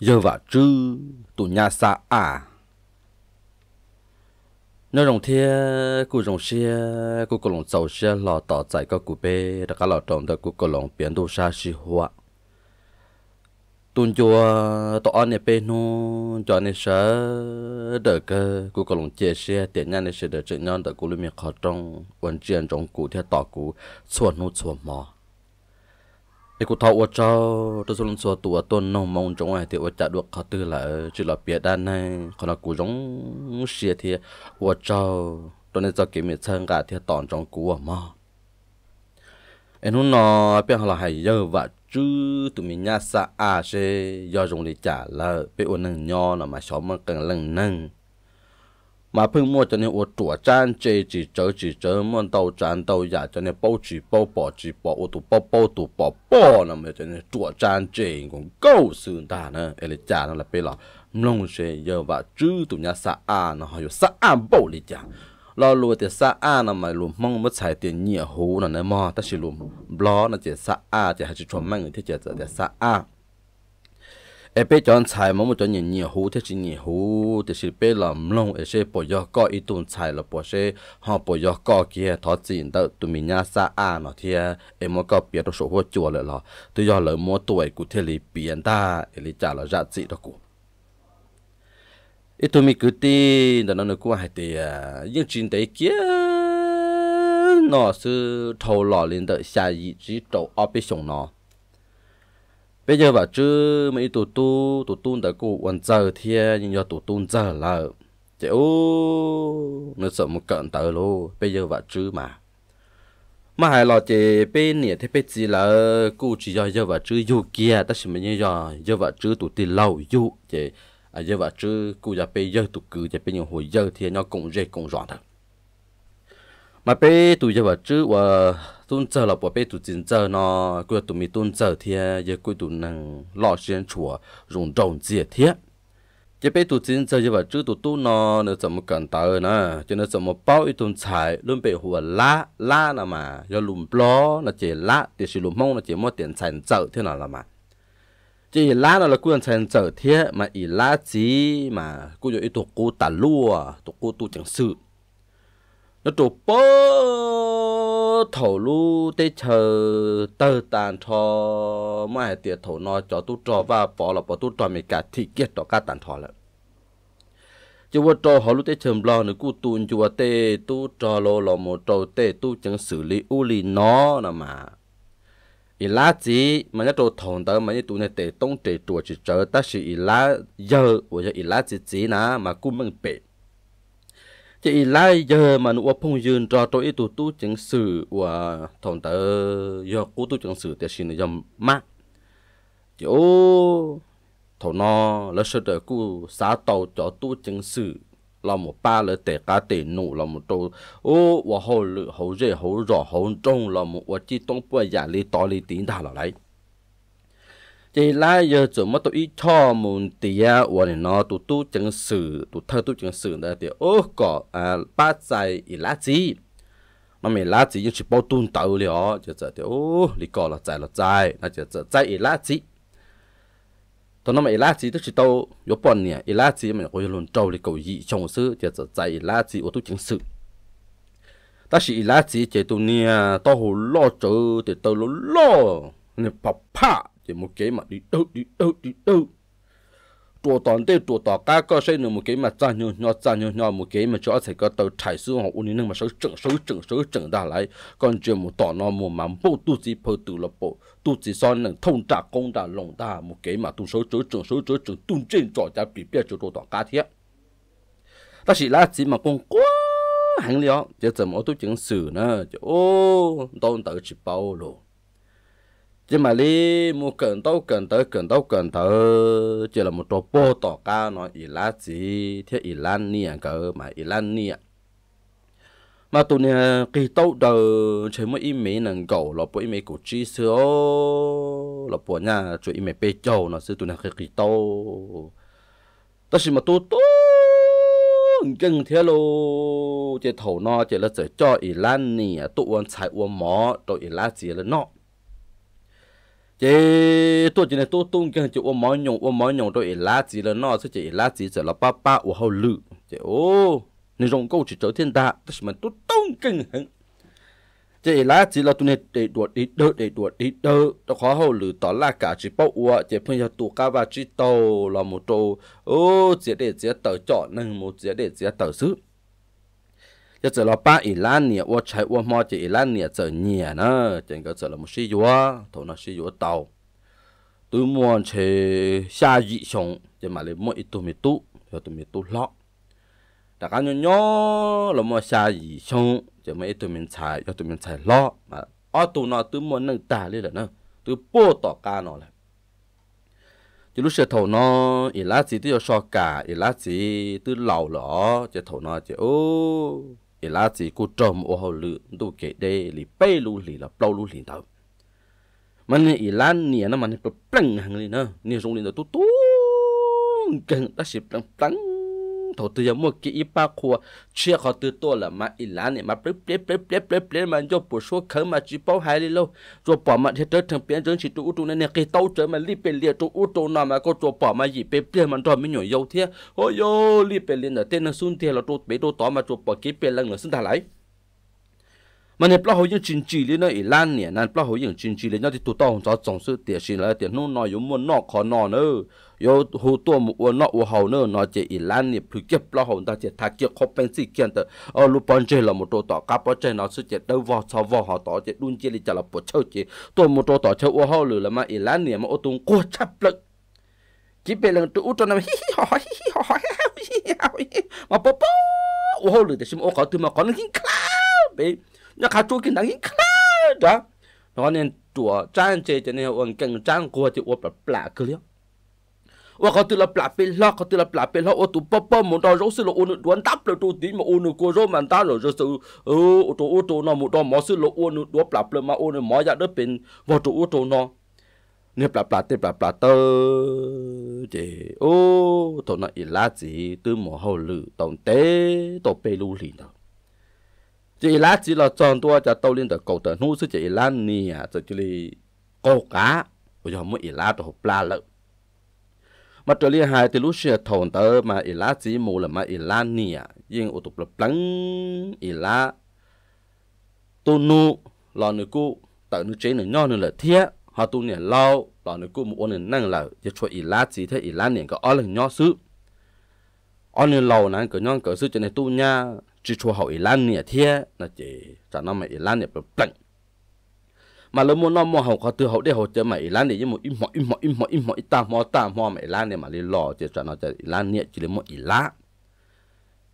giờ vả trư tụ nhà xa à nó rồng thia cụ rồng xia cụ cổ lồng dầu xia lò tỏ giải có cụ bê đặc lò trồng đặc cụ cổ lồng biến đồ xa xì hoa tuần chùa tỏ anh ấy bê nu cho anh ấy sợ được cơ cụ cổ lồng chia xia tiền nhà anh sợ được chuyện nhau đặc cụ lưu miệng khó trong vận chuyển trong cụ theo tỏ cụ xuân nu xuân mò ไอ้กูท้อว่าเจ้าตัวส่วนส่วนตัวต้นน้องมองจงไอ้ที่ว่าจะดวกเขาตื่นละจุดละเปียด้านในคนกูจงเสียที่ว่าเจ้าตัวนี้จะเก็บมีเชิงกาที่ตอนจงกูอ่ะมั้งไอ้นู่นนอเปียงเราให้เยอะว่ะจื้อตัวมีญาติสะอาเชยอจงได้จ่าละไปอุ่นหนึ่งยอหน่อมาชอบมันกันเรื่องหนึ่ง mà phương mua cho nên ô tủa chán chê chỉ chớ chỉ chớ môn tàu chán tàu giả cho nên bao chỉ bao bỏ chỉ bỏ ô tụ bao bao tụ bỏ bỏ là mà cho nên tủa chán chê cũng câu sự ta ê lì chả nó là bây lọ, mông sẽ giờ và chứ tụ nhà xã à nó hay xã à bao lý chả lo lùa tiền xã à là mà lùm mong mất xài tiền nhẹ hú là nơi mò ta chỉ lùm lo là chỉ xã à chỉ hay chỉ chuẩn mang người thiết chỉ tiền xã à เอเปจอนชายมันมันจอนเหนียวหูเทจิเหนียวหูแต่สิเปลำลงเอเชปอยก็อีตุนชายละปอเชฮอปอยก็เกียทอจีนเตตุมิญาซาอาเนาะเทียเอมก็เปียตโสหัวจัวเลยล่ะตัวยอเลยมัวตัวกูเทลีเปียนตาเอลิจาละจัดจิตกูอีตุมิกุตีเดนนกูให้เตียยิ่งจินเตเกียนอซื้อทอหล่อลินเตชายีจิโตออปิชงเนาะ bây giờ bảo chứ mấy tụ tu tụ tu đã cụ quần giờ thì nhưng do tụ tu giờ là chịu nó sợ một cận tờ lô bây giờ bảo chứ mà mà hai lọ chị bên nè thế bên gì là cụ chỉ do giờ vợ chứ dù kia ta chỉ mình do giờ vợ chứ tụ tiền lâu dù chị à giờ vợ chứ cụ giờ bên giờ tụ cứ chị bên nhiều hồi giờ thì nó cũng dễ cũng rõ thật mà bên tụ giờ vợ chứ và ờ, tuần chờ là bỏ bé tụi chính chờ nó cứ tụi mi tuần chờ thì giờ cứ tụi năng lo chuyện chùa dùng đồng gì thế chỉ bé tụi chính chờ giờ và chứ tụi tu nó nó nó một một tờ bao tôn luôn nó 怎么敢打人呢？就那怎么包一顿菜，论被火拉拉了嘛，要论包那只拉，就是论蒙那只么点菜走天了了嘛。chỉ lá nó là chỉ chỉ lá, mông là một quyền thành trở thế nào là mà chỉ lá nó là mà lá gì mà cô rồi tụ cô tả lúa tụ cô tụ chẳng sự nó trụ bó thổ lu tê chờ tơ tàn thò mà tiệt thổ nó cho tu trò và bỏ là bỏ tu trò mình cả thị kiết đó cả tàn thò lại chú vợ trò họ lúc tê chầm lo nữa cụ tuôn chú vợ tê tu trò lô lò một trò tê tu chẳng xử lý u lý nó nè mà ý lá gì mà nhớ trò thòng tới mà nhớ tụi này tê tông tê tuổi chỉ chờ ta chỉ ý lá giờ bây giờ ý lá gì nè mà cũng mừng bể chỉ lai giờ mà nụ phong dương cho tôi tụ tu chứng sử của thằng tớ giờ cú tu chứng sử thì xin dầm má chỗ thằng nó là sự đời cú xã tàu cho tu chứng sử là một ba là tệ cá tệ nụ là một trâu ô và hậu lự hậu dễ hậu rõ hậu trông là một và chỉ tông bữa giả lý to lý tín đà là đấy chỉ là giờ chỗ mà tôi ít cho muốn tiền và nó tụt tụt chứng sự tụt thơ tụt chứng sự đó thì ô có à ba trái ít lá gì nó mình lá gì nhưng chỉ bao tuôn tàu liền chứ giờ thì ô lý có là trái là trái nó chỉ giờ trái ít lá gì tôi nói mà ít lá gì tức chỉ đâu, yếu bọn nè ít lá gì mình có luôn trâu lý cầu gì trong sự chứ giờ trái ít lá gì ô tụt chứng sự ta chỉ ít lá chế chỉ tụ nè tao hồ lo chỗ thì tao lo lo nè bà pa thì một cái mà đi đâu đi đâu đi đâu tổ đoàn tê tổ đoàn cái có xây nửa một cái mà ra nhiều nhỏ ra nhiều nhỏ một cái mà cho thầy cái tàu thải sư họ ôn nhưng mà sáu chừng sáu chừng sáu chừng đã lại còn chuyện một tỏ nó một mắm bộ tu chỉ phơi từ lập bộ tu chỉ son nâng thông trả công trả lồng ta một cái mà tu sáu chừng chừng sáu chừng chừng tu trên trò cha bị biết cho tổ tỏ cá thiệt ta chỉ là chỉ mà con quá hẳn liệu chứ 怎么都整死呢就哦当得去包了 chứ mà đi mua cần đâu cần tới cần đâu cần tới chỉ là một chỗ bô tỏ ca nó ý lá gì thế ý lá nia cơ mà ý lá nia mà tụi này kỳ tàu đầu chỉ mới ý mấy nàng cầu là bộ ý mấy của chi sữa là bộ nhà chỗ ý mấy bê châu nó sẽ tụi này cái kỳ tàu tất nhiên mà tụi tụi chân thế lô chỉ thầu nó chỉ là chỉ cho ý lá nia tụi ăn xài uống mỏ tụi ý lá gì là nó chế tôi chỉ này tôi tung cái chữ ôm mỏi nhộng ôm mỏi nhộng tôi lá gì là nó sẽ chỉ lá gì sẽ là ba ba của hậu lự chế ô nên rồng câu chỉ trở thiên đa tức là tôi tung kinh hứng chế lá gì là tôi này để đuổi đi đỡ để đuổi đi đỡ tôi khó hậu lự tỏ là cả chỉ bao ua chế phun cho tụ cá và chỉ tàu là một tàu ô chế để chế tàu chọn nên một chế để chế tàu sứ จะเจอเราป้าอีล้านเนี่ยว่าใช้ว่ามอจะอีล้านเนี่ยเจอเนี่ยนะจังก็เจอเรามุใช่ยัวถนนใช่ยัวเตาตัวมวนเชชาจิชงจะมาเลยมวยตัวมีตุ้เราตัวมีตุล็อกแต่การย้อนเรามอชาจิชงจะไม่ตัวมีชายเราตัวมีชายล็อกมาอ๋อตัวนอตัวมวนนึ่งตาเลยแหละนะตัวโป้ต่อการนอเลย就路些头呢，伊หล่要烧干，伊拉子都นอจะโอ้อีลาจีกูจมโอหลือดูเกเดลีเปลูหลีละเปล่าลูลีเตามันเนี่ยอลานเนี่ยนะมันเป็นป่งหังเลยนะเนี่ยตรงนี้เนอะตุตุ้งกันตั้งสิบตั้งตั้งโถตัวยมัวกีอีปาคัวเชี่ยเขาตัวตัวละมาอีหลานเนี่ยมาเปรี้ยเปรี้ยเปรี้ยเปรี้ยเปรี้ยเปรี้ยมันจะปวดชัวเขิมมาจีเป้าหายเลยแล้วตัวปอมาเทเตอร์ถึงเปลี่ยนจนฉีตัวอุตุเนี่ยกีเต้าเจอมันรีบไปเลียตัวอุตุนามาก็ตัวปอมาหยิบไปเปรี้ยมันตอนไม่หน่อยเยาเทียโอ้ยรีบไปเลียนเต้นซุนเทียเราตัวไปตัวต่อมาตัวปอกีเปลี่ยนแล้วเหนือซึ่งทลายมันเห็นปลาหอยยังจริงจีเลยนะอีล้านเนี่ยนั่นปลาหอยยังจริงจีเลยนะที่ตัวต่อของจอจงซื้อเตี๋ยชินแล้วเตี๋ยนู่นนอยอยู่มวนนอกขอนอนเออโยหูตัวมัวนอกวัวเฮาเนอนอเจอีล้านเนี่ยผึกเก็บปลาหอยตาเจ็ดทาเกี่ยวคบเป็นสี่เกียนเต่เออลูปปอนเจละมัวตัวต่อกับปอนเจนอซื้อเจ็ดเดวอชาววอหอต่อเจ็ดดุนเจลิจะละปวดเช่าเจตัวมัวตต่อเช่าวัวเฮาหรือละมาอีล้านเนี่ยมันอุตุงกัวชับเลยจิเป็นเรื่องตัวอุตุนาฮิฮิฮอฮิฮิฮอฮิฮิฮิฮิมาปะปะวัวเฮาหรือแต่ชิมโอขอถือมาขอนึงกินข้าวไป那卡做给那人看着，然后呢，做站这的呢，我跟站过的我不不拉个了。ว่าเขาตีละปลาเป็นละเขาตีละปลาเป็นละโอ้ตุป๊อปป๊อปมันดาวรู้สึกละโอ้นดวนดับเลยตัวดีมาโอ้นกูรู้มันตาเรูสึกเออตัวอ้ตัน้อมันดาวมอสึละโอ้นตัวปลาเปลือมาโอ้นหมออยากได้เป็นว่าตัวอ้ตันอเนี่ยปลาปลาเตปลาปลาเตอโอ้ตัวน้ออีลาจีตัวหมอเขาลือตองเต้ตัวเปรูลีเนาะ chỉ là chỉ là chọn tua cho tàu lên được cầu tờ nu chứ chỉ là nì à cho chỉ là câu cá bây giờ mới lá tàu pla lợ mà trở lại hai thì lúc xưa thồn tờ mà là chỉ mù là mà lá nì à nhưng ô tục là plăng lá tu nu lo nữ cụ tờ nữ chế nữ nho nữ là thiết họ tu nè lâu lò nữ cụ một nữ năng là cho chỉ là chỉ thế là nè có ở là nho sứ ở nữ lâu nè có nho có sứ cho nên tu nha chỉ chua hậu Iran nè thế là chỉ cho nó mà Iran nè bận mà lớn muốn nó mua hậu có từ hậu để hậu chơi mà Iran để một ít mỏ ít mỏ ít mỏ ít mỏ ít ta mỏ ta mỏ mà Iran nè mà đi lò chỉ cho nó chơi Iran nè chỉ lấy một Iran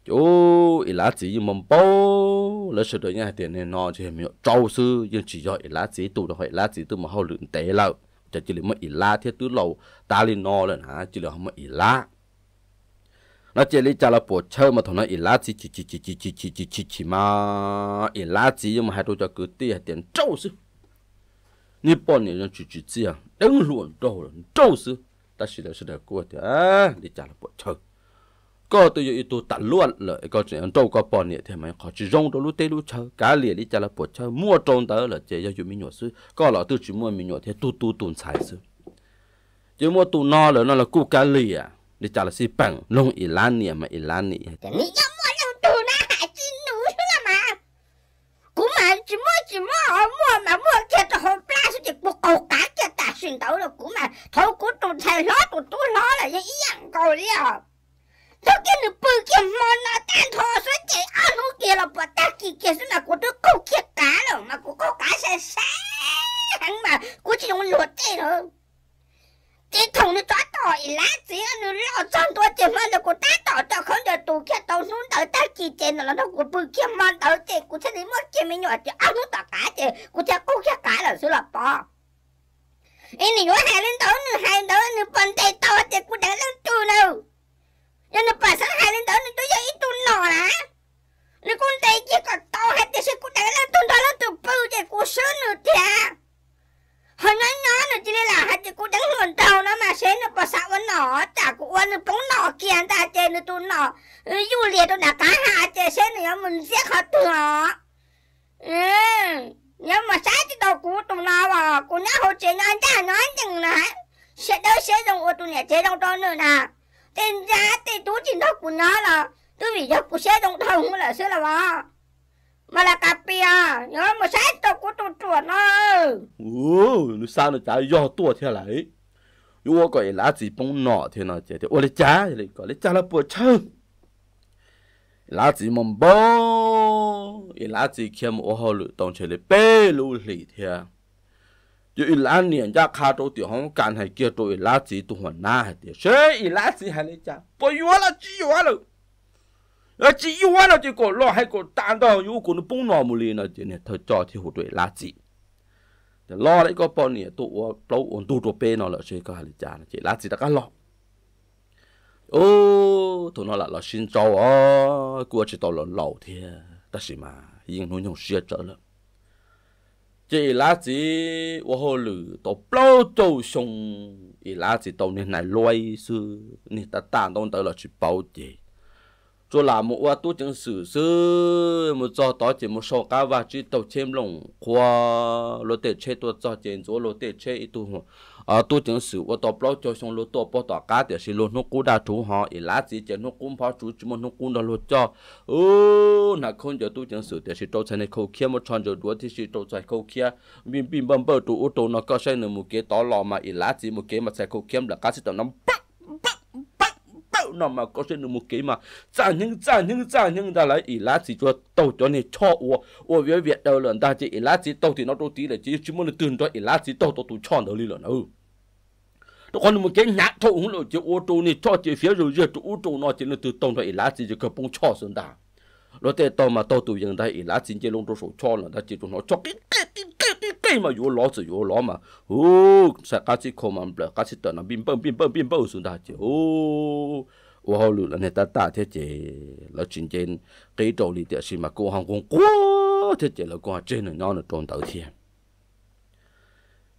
chú Iran chỉ dùng mầm bao lấy sự đối nhà tiền nên nó chỉ hiểu trâu sư nhưng chỉ do Iran chỉ tụ được Iran chỉ tụ mà hậu lượng tế lâu, chỉ lấy một Iran thế tứ lâu, ta lên nó lên hả chỉ là một Iran nó chỉ lý cho là bộ chơi mà thằng nó ít lá chỉ chỉ chỉ chỉ chỉ chỉ chỉ chỉ chỉ mà ít lá chỉ nhưng mà hai đôi cho cứ tiền tiền trâu sư ni bọn này nó chỉ chỉ chỉ à đứng luôn trâu luôn trâu sư ta chỉ là sự đời của thì à đi cho là bộ chơi có tôi yêu tôi tận luôn là có chuyện trâu có bọn này thì mà họ chỉ rong đâu lúc tê lúc chơi cả liền đi cho là bộ chơi mua trâu tới là chỉ cho mình nhỏ sư có là tôi chỉ mua mình nhỏ thì tu tu tuần xài sư Chứ mua tu no là nó là cu cá lì à đi chả là si bằng lông ilan nè mà ilan nè ni cho mua lông đồ na hại chứ là mà cũng mà chỉ mua chỉ mua mua mà mua kia cho họ pla số chỉ một cầu cá ta xuyên đấu là cũng mà thôi cũng tụt thầy ló tụt tôi ló là như ý dạng cầu đi à. kia nụ bự kia mò nó tan thò số chỉ ăn nó kia là bỏ ta kia kia số là của tôi câu kia cá rồi mà của câu cá sẽ mà của chỉ dùng lột thế thôi cái thùng nó trót 일라지는 어쩐도 제만 넣고 따다 어다 건데 또 켰다 눈 따다 기제는 넣고 불켜만 넣을 때 구체는 뭐 깨면 왔지 아무 다 가지 구체 꼭 켜가라 슬라빠 ini yo halin tau nu halin tau nu pantai tau te ku dah lang tu nau yo nu pasang halin tau nu tu ya itu no na nu kun tai ki ko tau hati se ku dah lang tu dah lang tu pau je ku sunu tiang nhỏ nó chỉ là hạt cái cô đánh luôn tàu nó mà xé nó bỏ sạo nó chả cô ăn nó bóng nó kia ta chơi nó tu ừ, nó du liệt tôi đã cá hạ chơi xé nó mình giết họ thừa ừ, nhưng mà sáng chỉ đầu cú tụi nó mà cô nhá hồ chơi nó chả nói chừng là sẽ đâu xé dùng ô tụi nhà chế đâu to nữa nè tên giá tên tú chỉ nó của nó là tôi vì đó cú sẽ đồng đồng là sẽ là bao mà là cà phê à, nhớ mà sát tao của tôi chuẩn ơi. Ồ, nó sao nó chả do tua thế lại. Yêu quá gọi lá gì bông nọ thế nào chả thế. Ôi lấy chá, lấy gọi lấy chá là bữa chứ. Lá gì mầm bó. Ý lá gì kia mà ô hồ lự tổng chế lấy bê lưu lì thế. Chứ ý lá niệm ra khá trâu thì không cần hay kia trâu ý lá gì tụ hoàn na hay thế. Thế ý lá gì hay lấy cha, Bố yếu là chỉ yếu là. 而只一完了这个老还个单到有个能蹦脑木里呢，今天他找起后对垃圾。แต่ล้อแล้วก็ปอเนี่ยตัวเปล่าอ่อนตัวตัวเป้นอละช่วยก็หาลิจานเจลาจิตะกันล้อโอ้ตัวนอละเราชินจาวอ๋อกลัวจะตัวเราเหล่าเทียแต่สิมายิงนุ่นยงเสียเจอละเจลาจิว่าหัวหรือตัวเปล่าโจชงอีลาจิตัวเนี่ยไหนลอยซื้อนี่ตาตาต้องตัวเราชิเป่าเจ cho là một qua tu chứng sử sư một do đó chỉ một số cá và chỉ tàu chém lồng qua lô tệ chế tu cho chém chỗ lô tệ chế ít tu à tu chứng sử qua tập lâu cho xong lô tập bao tọa cá thì xin lô nó cú đa chú họ ít lá gì chỉ nó cũng phá chú chỉ một nó cũng đa lô cho ô nà không giờ tu chứng sử thì xin tàu trâu này khâu kia một tròn giờ đuôi thì xin tàu chạy khâu kia bim bim bấm bờ tu ô tô nó có xe nữa một cái tỏ lò mà ít lá gì một cái mà chạy khâu kia là cá sẽ tầm nó bắp bắp bắp sao nó mà có chuyện một cái mà chẳng nhưng chẳng nhưng chẳng nhưng ta lấy ý lá chỉ cho tàu cho nên cho ô ô với việc đầu lần ta chỉ ý lá chỉ tàu thì nó đôi tí là chỉ chỉ muốn là tương cho ý lá chỉ tàu tàu tụ chọn đó đi lần đâu ừ. còn một cái nhát thụ cũng là chỉ ô tô này cho chỉ phía rồi giờ chỗ ô tô nó chỉ là từ tàu cho ý lá chỉ cho cái bông cho xuống ta lo te to mà to tụi dân dai in la chin je long to so cho là da chỉ tu nó cho cái cái cái cái cái cái mà yo lo zu yo lo mà ô sa ka chi ko mà bla ka chi ta na bim bơm bim bơm bim bơm xuống da chứ, ô wo ho lu la ne ta ta thế chứ, lo chin jen cái to li te si mà cô hàng kong quá thế che lo ko chen nó nó ton đầu thiên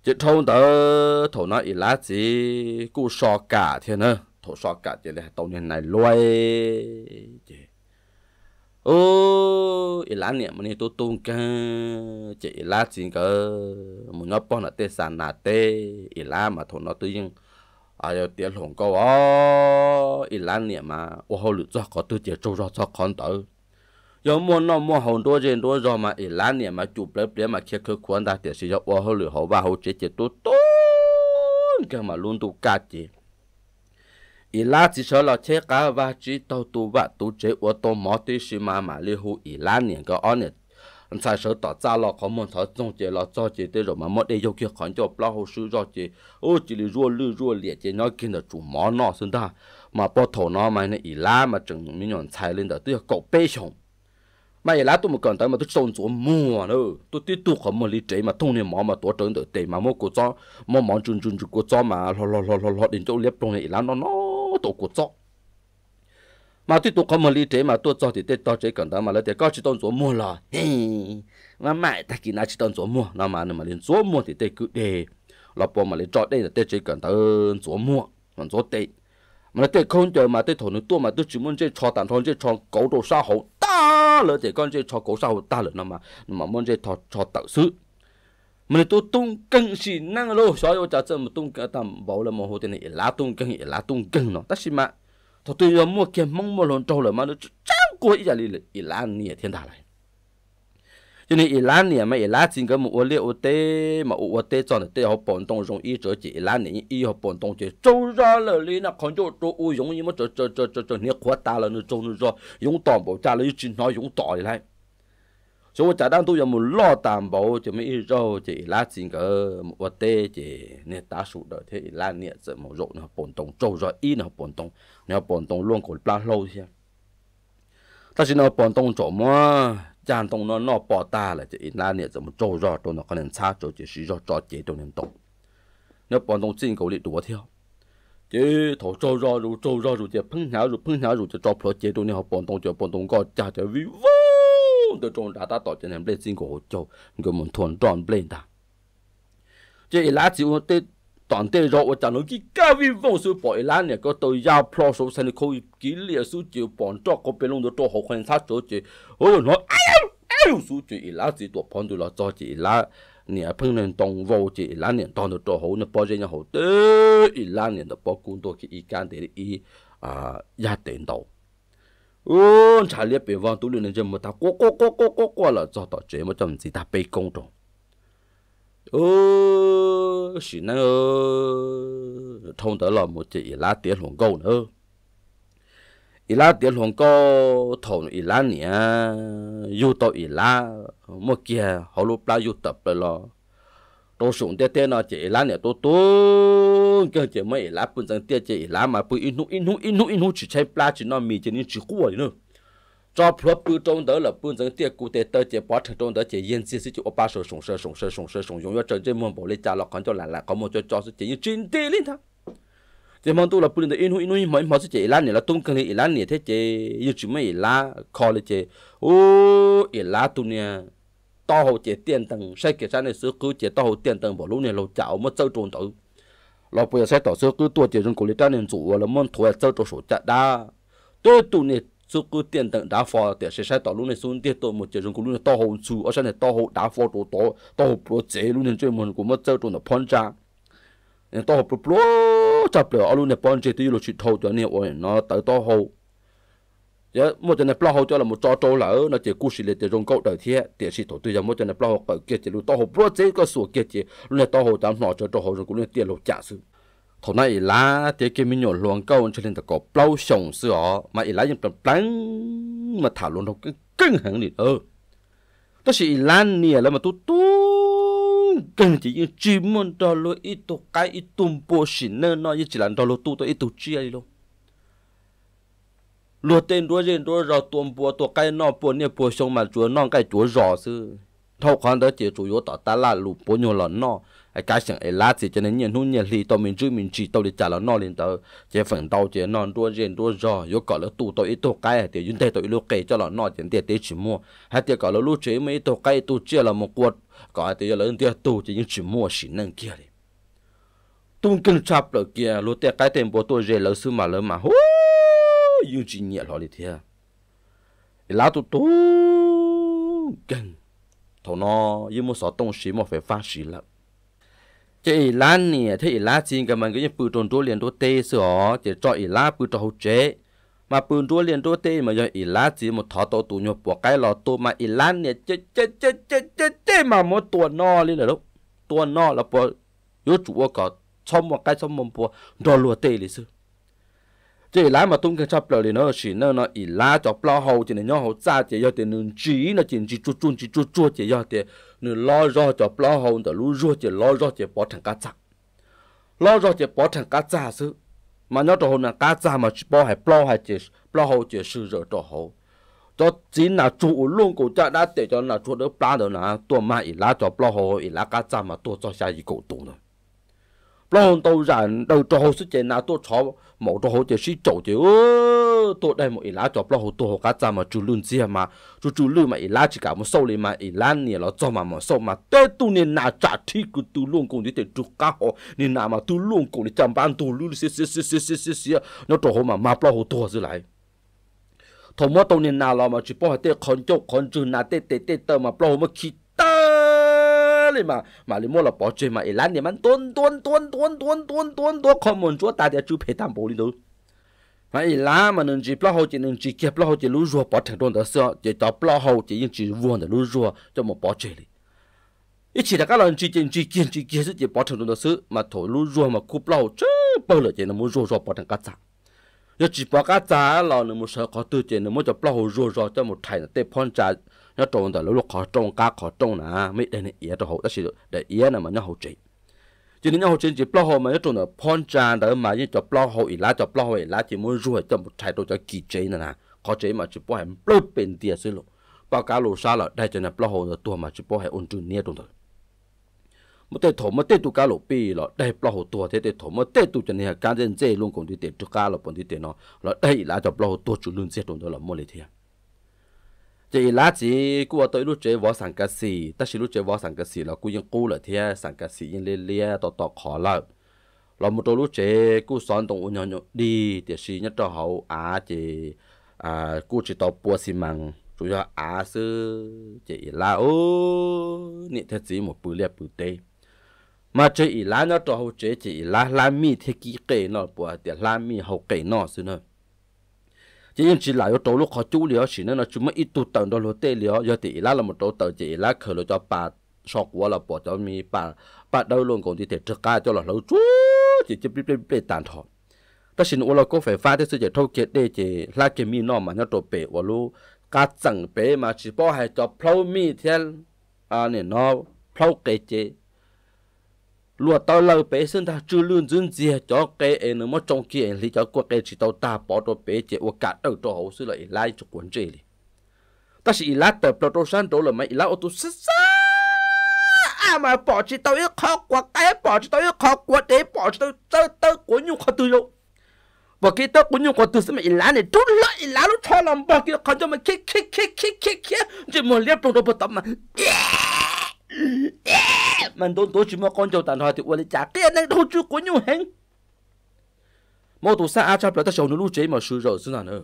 chỉ thâu đó thâu nó ít lá gì cú sọ cả thế nữa thâu sọ cả chỉ là tàu này này loay ô ý lá niệm mà này tu tung cả chỉ ý lá xin cả muốn nó bỏ nó tê sàn nà tê ý lá mà thôi nó tự nhiên à giờ tiền lồng câu ó ý lá niệm mà ô hậu lụt cho có tôi chỉ trâu cho cho con tử giờ mua nó mua hồng đôi trên đôi rồi mà ý lá niệm mà chụp lấy lấy mà kia cứ quan ta tiền sử dụng ô hậu lụt hậu ba hậu chỉ chỉ tu tôi cái mà luôn tụ cá chỉ 伊拉至少落车搞话只到都话都只我到马地是妈妈哩乎伊拉年个安尼。才手打炸了，他们才中介了，中介的人们没得要去看叫，然后收中介，哦，这里弱绿弱脸的，那跟着做毛那是的，嘛把头那嘛那伊拉嘛整民人才领的都要搞白熊，mà là tôi mà cần tới mà tôi trông chỗ mua nữa tôi tiếp tục không mà lý trí mà thông niên mà mà tôi trông được tiền mà mua của cho mua món chun chun của cho mà lo lo lo lo lo đến chỗ liếp trong này là nó nó mà tôi tôi không mà lý thế mà tôi cho thì tôi cho chế cần đó mà lấy tiền có chỉ tông số mua là mà mãi ta kỳ nói chỉ tông số mua nào mà nếu mà liên số mua thì tôi cứ để là bỏ mà lên cho đây là tôi chỉ cần đó số mua còn số tệ mà tôi không chờ mà tôi thổi nước tua mà tôi chỉ muốn chơi trò tàn thon chơi trò cổ đồ sao hậu ta lỡ thì con chơi trò cổ sao hậu ta lỡ nào mà mà muốn chơi trò trò tự sự 我们到东荆西南路，小有家子，东荆那当包了么好听的，一拉东更一拉东更喏。但是嘛，他对要莫见某某龙招了嘛，就张过一家里了，一拉你也听到来。就你一拉你嘛，伊拉整个木窝里窝底，木窝底长得底下搬东容易着些，一拉你一号搬东就走热了哩，那看有做无容易嘛，这这这这着，你扩大了你就是说，用大不家了，你经常用大的来。chúng ta ta đang tu một một lo bảo cho chỉ chỉ xin nên thế rộn 所以我早上都有冇落蛋包，就咪一肉就拉几个，我带就那打熟的，他拉你怎么肉呢？本东做着一呢本东，你要本东乱搞拉肉些。但是呢本东做么？战东呢那爆大了，就拉你怎么做着都能可能差着就是肉着节都能动。那本东进口的多条。chế thổ trâu ra rồi trâu ra rồi chế phun hào rồi phun hào rồi chế cho phật chế đồ này họ bọn tông chế bọn tông có cha cho vi vô de ton da ta to chen ble sin go jo ngo mon ton don ble da je la ji wo te ton te ro wo chan ki ka vi vo su po la ne ko to ya plo so sen ko ki li su ji pon to ko pe long do to ho khan sa to je o no ai ai su ji la ji to pon do la zo ji la 你啊，碰人动物节，一两年当得多好，那保证也好，得一两年的保工作去一干的一啊，也等到。ô chả liếc bề vòng tú luyện nên mà ta cố cố cố cố cố cố là do tỏ chế mà chồng gì ta bị công trọng ô xí năng ơ thông tới là một chị lá tiếng hồng câu nữa ý lá tiếng hồng câu thầu ý lá nè yêu tàu ý lá một kia họ lúc lá yêu tập rồi tôi sủng tia tia nó chỉ lá nè tôi tôi cái chỉ mấy lá bún răng tia chỉ lá mà bún inu inu inu inu chỉ chơi pla chỉ nó mì chỉ nên chỉ cua nữa cho phật bún trong đó là bún răng tia cụ tia tơ chỉ bỏ thằng trong đó chỉ yên xí xí chỉ ôp ba số sủng sờ sủng sờ sủng sờ sủng dùng cho chân trên mồm bỏ lên cha lọ còn cho lại lại có một cho cho chỉ như chín tê lên thằng chỉ mong tôi là bún răng inu inu in hú in mấy mà chỉ lá nè là tung cần thì lá nè thế chỉ như chỉ mấy lá khó lên chỉ ô lá tu nè to hồ chế tiền tầng xe kia sản này sửa cứ chế to hồ tiền tầng bỏ lúc này lâu chảo mất sâu trồn tử lọ bây giờ xe tỏ sửa cứ tua chế rừng cổ lý trang nên chủ là môn thua sâu trồn sổ chạ đa tôi tụ này sửa cứ tiền tầng đá phò để xe xe tỏ lúc này xuống tiền tôi một chế rừng cổ lúc này to hồ chủ ở sản này to hồ đá phò tổ tổ to hồ pro chế lúc này chuyên môn của mất sâu trồn là phong trang nên to hồ pro pro chập lửa lúc này phong chế tiêu lộ chuyện thâu cho nên ôi nó tới to hồ giờ dạ, một chân này plau hậu cho là một trò trâu lỡ nó chỉ cú xì lệ để rong câu đời thế, tiệt sĩ thổ tư giờ một chân này plau hậu cỡ kia chỉ lúc to hậu bớt chế có sủa kia chỉ lúc này to hậu tám nọ cho to hậu rồi cũng nên tiền lộc trả sự thổ này lá tiệt kia mình nhổ luồng câu cho nên ta có plau sòng sữa mà ý lá dùng bằng plăng mà thả luôn nó cái cưng hẳn liền ơ đó chỉ lá nè là mà tu tu cần chỉ như chim môn đó lo ít tổ cái ít tum bồ xỉn nên nó chỉ là đó lo tu tu ít tu chia luôn lúa tên đua gì đua rò tuồng bùa tuồng cái nọ bùa nè bùa xong mà chúa nọ cái chúa rõ sư thâu khoan đó chỉ chủ yếu tỏ ta là lụp bùa nhiều lần nọ ai cái chẳng ai lá gì cho nên nhận hôn nhận thì tao mình chui mình chỉ tao để trả là nọ lên tao chỉ phần tao chỉ nọ đua gì đua rõ yếu cọ là tụ tao ít tuồng cái thì chúng ta tao lúa cây cho là nọ chỉ tiền tế chỉ mua hay tiền cọ là lúa chế mấy tuồng cái tụ chia là một quật cọ thì giờ là tiền tụ chỉ những chỉ mua chỉ nâng kia đi tung kinh chập rồi kia lúa tiền cái tiền bùa tôi rẻ lỡ sư mà lỡ mà hú yêu chỉ nhẹ lo đi thế lá tu tu gần thầu nó yêu một số tông sĩ một phải phát sĩ lắm chế ý lá nè thế ý lá xin cái mình cái bự tròn trôi liền trôi tê sửa chế cho ý lá bự tròn chế mà bự trôi liền trôi tê mà giờ ý lá chỉ một thọ to tụ nhộp bỏ cái lò tô mà ý lá nè e, chế chế chế chế chế chế mà một tuần no lên là lúc tuần no là bỏ yếu chủ có xong một cái xong một bộ đồ lùa tê lịch sử chỉ lá mà tung cái chập lờ thì nó chỉ nó nó ít lá chọc lo hầu chỉ nên hầu xa chỉ do tiền nương nó chỉ chỉ chua chỉ chua chua chỉ do tiền nương lo do chọc lo hầu từ lú rua chỉ lo do chỉ bỏ thằng cá chặt lo do chỉ bỏ thằng cá chả sư mà nhớ đồ là cá chả mà bỏ hay lo hay chỉ lo hầu chỉ sư rồi đồ hầu cho chỉ là chủ luôn cổ cha đã cho là chủ đỡ plá đó là tua mà ít lá chọc lo hầu ít cá chả mà tua cho xa gì cổ tụ lòng đầu rằng đầu cho hồ sức chế nào tôi cho mẫu cho hồ chế xí chỗ chế ơ tôi đây một ý lá cho lòng hồ tôi hồ cá cha mà chú lươn gì mà chú chú lươn mà ý lá chỉ cả một sâu lên mà ý lá nè nó cho mà một sâu mà tê tu nên nà trả thì cứ tu luôn cùng đi để chú cá hồ nên nà mà tu luôn cùng đi chăm ban tu lươn xí xí xí xí xí xí xí nó cho hồ mà mà lòng hồ tôi hồ lại thằng mua tàu nên nà lo mà chỉ bỏ hết con chó con chừng nà tê tê tê tơ mà lòng hồ mà khi เลยมามาเลยมัวเราปอเจมาเอลันเนี่ยมันต้นต้นต้นต้นต้นต้นต้นตัวคอมมอนจัวตาเดียจูเพตัมโบลินดูมาเอลามันนึงจีปลาหูจีนึงจีเก็บปลาหูจีรู้จัวปอถึงโดนเดือดเสือจีต่อปลาหูจียังจีวัวเนี่ยรู้จัวจะมาปอเจเลยอีฉีดก็เราจีจีจีเกียนจีเกียนสิจีปอถึงโดนเดือดเสือมาโถรู้จัวมาคูปลาหูเจ้เปล่าเลยจีนึงมัวจัวปอถึงกัจจ์ giờ chỉ bỏ cá giá là nó một sợ có tư chế nó mới cho bao hồ rùa rò cho một thải là tê phong trả nhớ trộn đó lúc khó trộn cá khó trộn nà mấy đây này yết hậu đó là để yết nà mà nhớ hậu chế chỉ nên nhớ hậu chế chỉ bao hậu mà nhớ trộn đó phong trang đó mà như cho bao hậu ít lá cho bao hậu ít lá chỉ muốn ruồi cho một trái đồ cho kỳ chế nè nà khó chế mà chỉ bao hậu bao bên tiền xí lộ bao cá lô xa là đây cho nè bao hậu là tua mà chỉ bao hậu ôn trừ nia trộn đó mà tê thổ mà tê tu cá lô pi lọ đây bao hậu tua thế tê thổ mà tê tu cho nè cá dân dê luôn còn đi tê tu cá lọ còn đi tê nó lọ đây lá cho bao hậu tua chủ luôn dê trộn đó là mua lấy thiệt chỉ lá chỉ của tôi lúc chơi võ sản cá sĩ ta chỉ lúc chơi võ sản cá sĩ là cú yên cú là thế sản cá sĩ yên lê lê tọt tọt khó lợ là một đôi lúc chơi cú sòn tông uốn nhau đi thì chỉ nhất cho hậu á à, chỉ à cú chỉ tọt bùa xi măng chủ yếu á sư chỉ lá ô nị thế chỉ một bự liệt bự tê mà chơi lá nó cho hậu chơi chỉ lá lá mi thế kí kệ nọ, bùa thì lá mi hậu kệ nọ sư nữa จริงจริงหลายตัวลูกเขาจู้เลี้ยวฉินนั่นเราจุดไม่อีตัวตันโดลรถเตี้ยยวยตีล่าเราหมันโตเตจีล่าเขาจะปาชอกวัวเราปวดจะมีปาปาดาวลงกองที่เตะกาจะหลอกเราจู้จิจิบิบิบิบิตันทอถ้าสินวัวเราก็ไฟฟ้าที่สุดจะเท่าเกตได้เจล่าเกมีนอมันยอดตัวเป๋วลูกาสั่งเป๋มาชิบอให้จอบเพลามีเทียนอันนี้ยนอเพลาเกจี lúa tao lâu bé sinh ta chưa luôn dân gì cho cái em nó mất trong kia lý cho qua cái chỉ tao ta bỏ đồ bé chỉ qua cả đầu cho hậu sư lại lại cho quần chơi đi ta chỉ lá tờ pro đồ san đồ là mấy lá ô tô sá sá à mà bỏ chỉ tao yêu khó quá cái bỏ chỉ tao yêu khó quá để bỏ chỉ tao tao tao của nhung khó tự đâu và cái tao của nhung khó từ xem mấy lá này trút lại lá nó cho làm bỏ cái con cho mà kia kia kia kia kia kia chỉ muốn liếc đồ đồ bật tầm mà mình tốn tố chỉ mua con trâu tàn hoa thì uống chả cái này đâu chưa có nhiều hẹn mua tủ sang cha biểu ta sầu nó lúc chế mà sửa rồi xin anh ơi.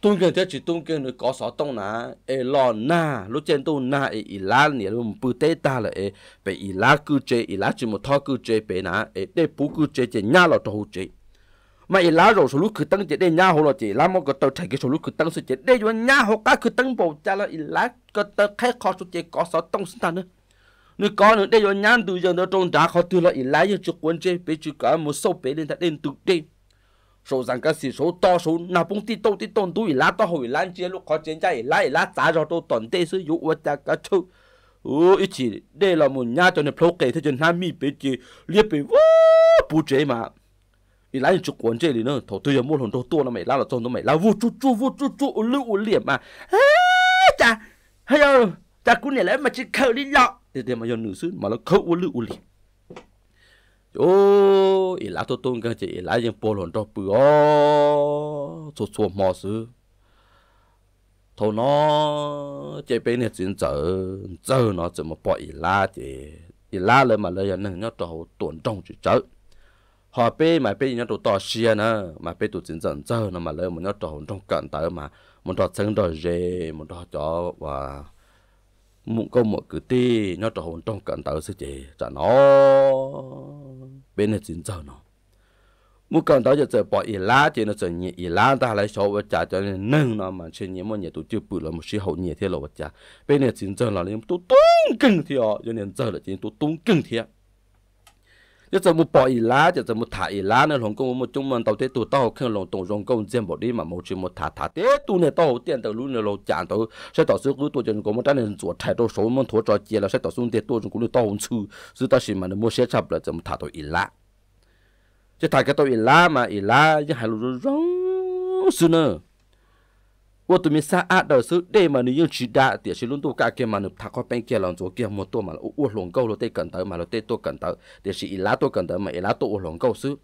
tung kiến thế chỉ tung kiến nó có sáu tông nà e lo na lúc trên tu na e ý lá nè lúc bự tê ta là e về ý lá cứ chế ý lá chỉ một thao cứ chế về nà e để bù cứ chế chỉ nhá lo trâu chế mà ý lá rồi số lúc cứ tăng chế để nhá hồ là chế lá mà có tàu chạy cái số lúc cứ tăng số chế để cho nhá hồ cá cứ tăng bộ cha là ý lá cái tàu khai khó số chế có sáu tông xin anh ơi nếu có nữa đây rồi nhàn từ giờ nó trông đã khó từ là lái cho chụp quân chơi bị chụp cả một số bể lên thật đến từ đây số rằng các sĩ số to số nào cũng ti tô ti tôn túi lá to hồi lá chia lúc khó chiến chạy lá lá giá rồi tôi toàn tê sử dụng vật ta cả chú ô ít chỉ đây là một nhà cho nên pro kể thế cho nam mi bị chỉ liếc bị vô bù chế mà ít lá chụp quân chơi nữa nó thổ tôi mua hồn đồ to nó mày lá là tôn nó mày lá vô chú chú vô chú chú lưu liệm mà chà hay ơi chà cũng này lấy mà chỉ khờ đi lọ te te mayon nusu malo kau ulu uli ô ý lá tôi tôn cái chị lá dân bồ lồn đó bự ó số số mò sư thôi nó chị bên này chuyện chờ chờ nó chỉ một bỏ ý lá chị ý lá lên mà lấy nhân nó đầu tuần trong chuyện chờ họ bên mà bên nó đầu to xia nữa mà bên tụi chuyện chờ chờ nó mà lấy một nó đầu trong cận tới mà một đầu chân đầu rề một đầu chó và mụn câu một cứ ti nó trở hồn trong cận tàu sư chế trả nó bên này chính giờ nó mụn cận tàu giờ bỏ ý lá chế nó chờ nhẹ ý lá ta lấy số và trả cho nên nâng nó mà trên nhẹ mà nhẹ tụ chưa bự là một sĩ hậu nhẹ thế là vật trả bên này chính giờ là nên tụ tung cưng thiệt họ cho nên giờ là chính tụ tung cưng thiệt giờ giờ một bỏ ý lá giờ giờ một thả ý lá nên hồng công một chúng mình tàu thế tụ tao không lòng tổng rồng công riêng bỏ đi mà một chuyện một thả thả thế tụ này tao tiền tàu này là chán tàu sẽ tàu sư cứ tụ chân có một trái nên chuột thay tàu số mình thua cho chia là sẽ tàu xuống tiền tụ chúng cũng tàu hồng sư sư tàu xin mà nó mua xe chập là giờ thả tàu ý lá chứ thả cái tàu ý lá mà ý lá chứ hai luôn rong sư nữa ว่าตัวมีสะอาดเดาซื้อได้มานี่ยังชีดาเดี๋ยวชิลุนตัวกาเกมันทักเขาเป็นเกลังตัวเกี่ยมตัวมาแล้วอ้วนหลงเก่าเราเตะกันเตอมาเราเตะตัวกันเตอเดี๋ยวชิอีลาตัวกันเตอมาอีลาตัวอ้วนหลงเก่าซื้อ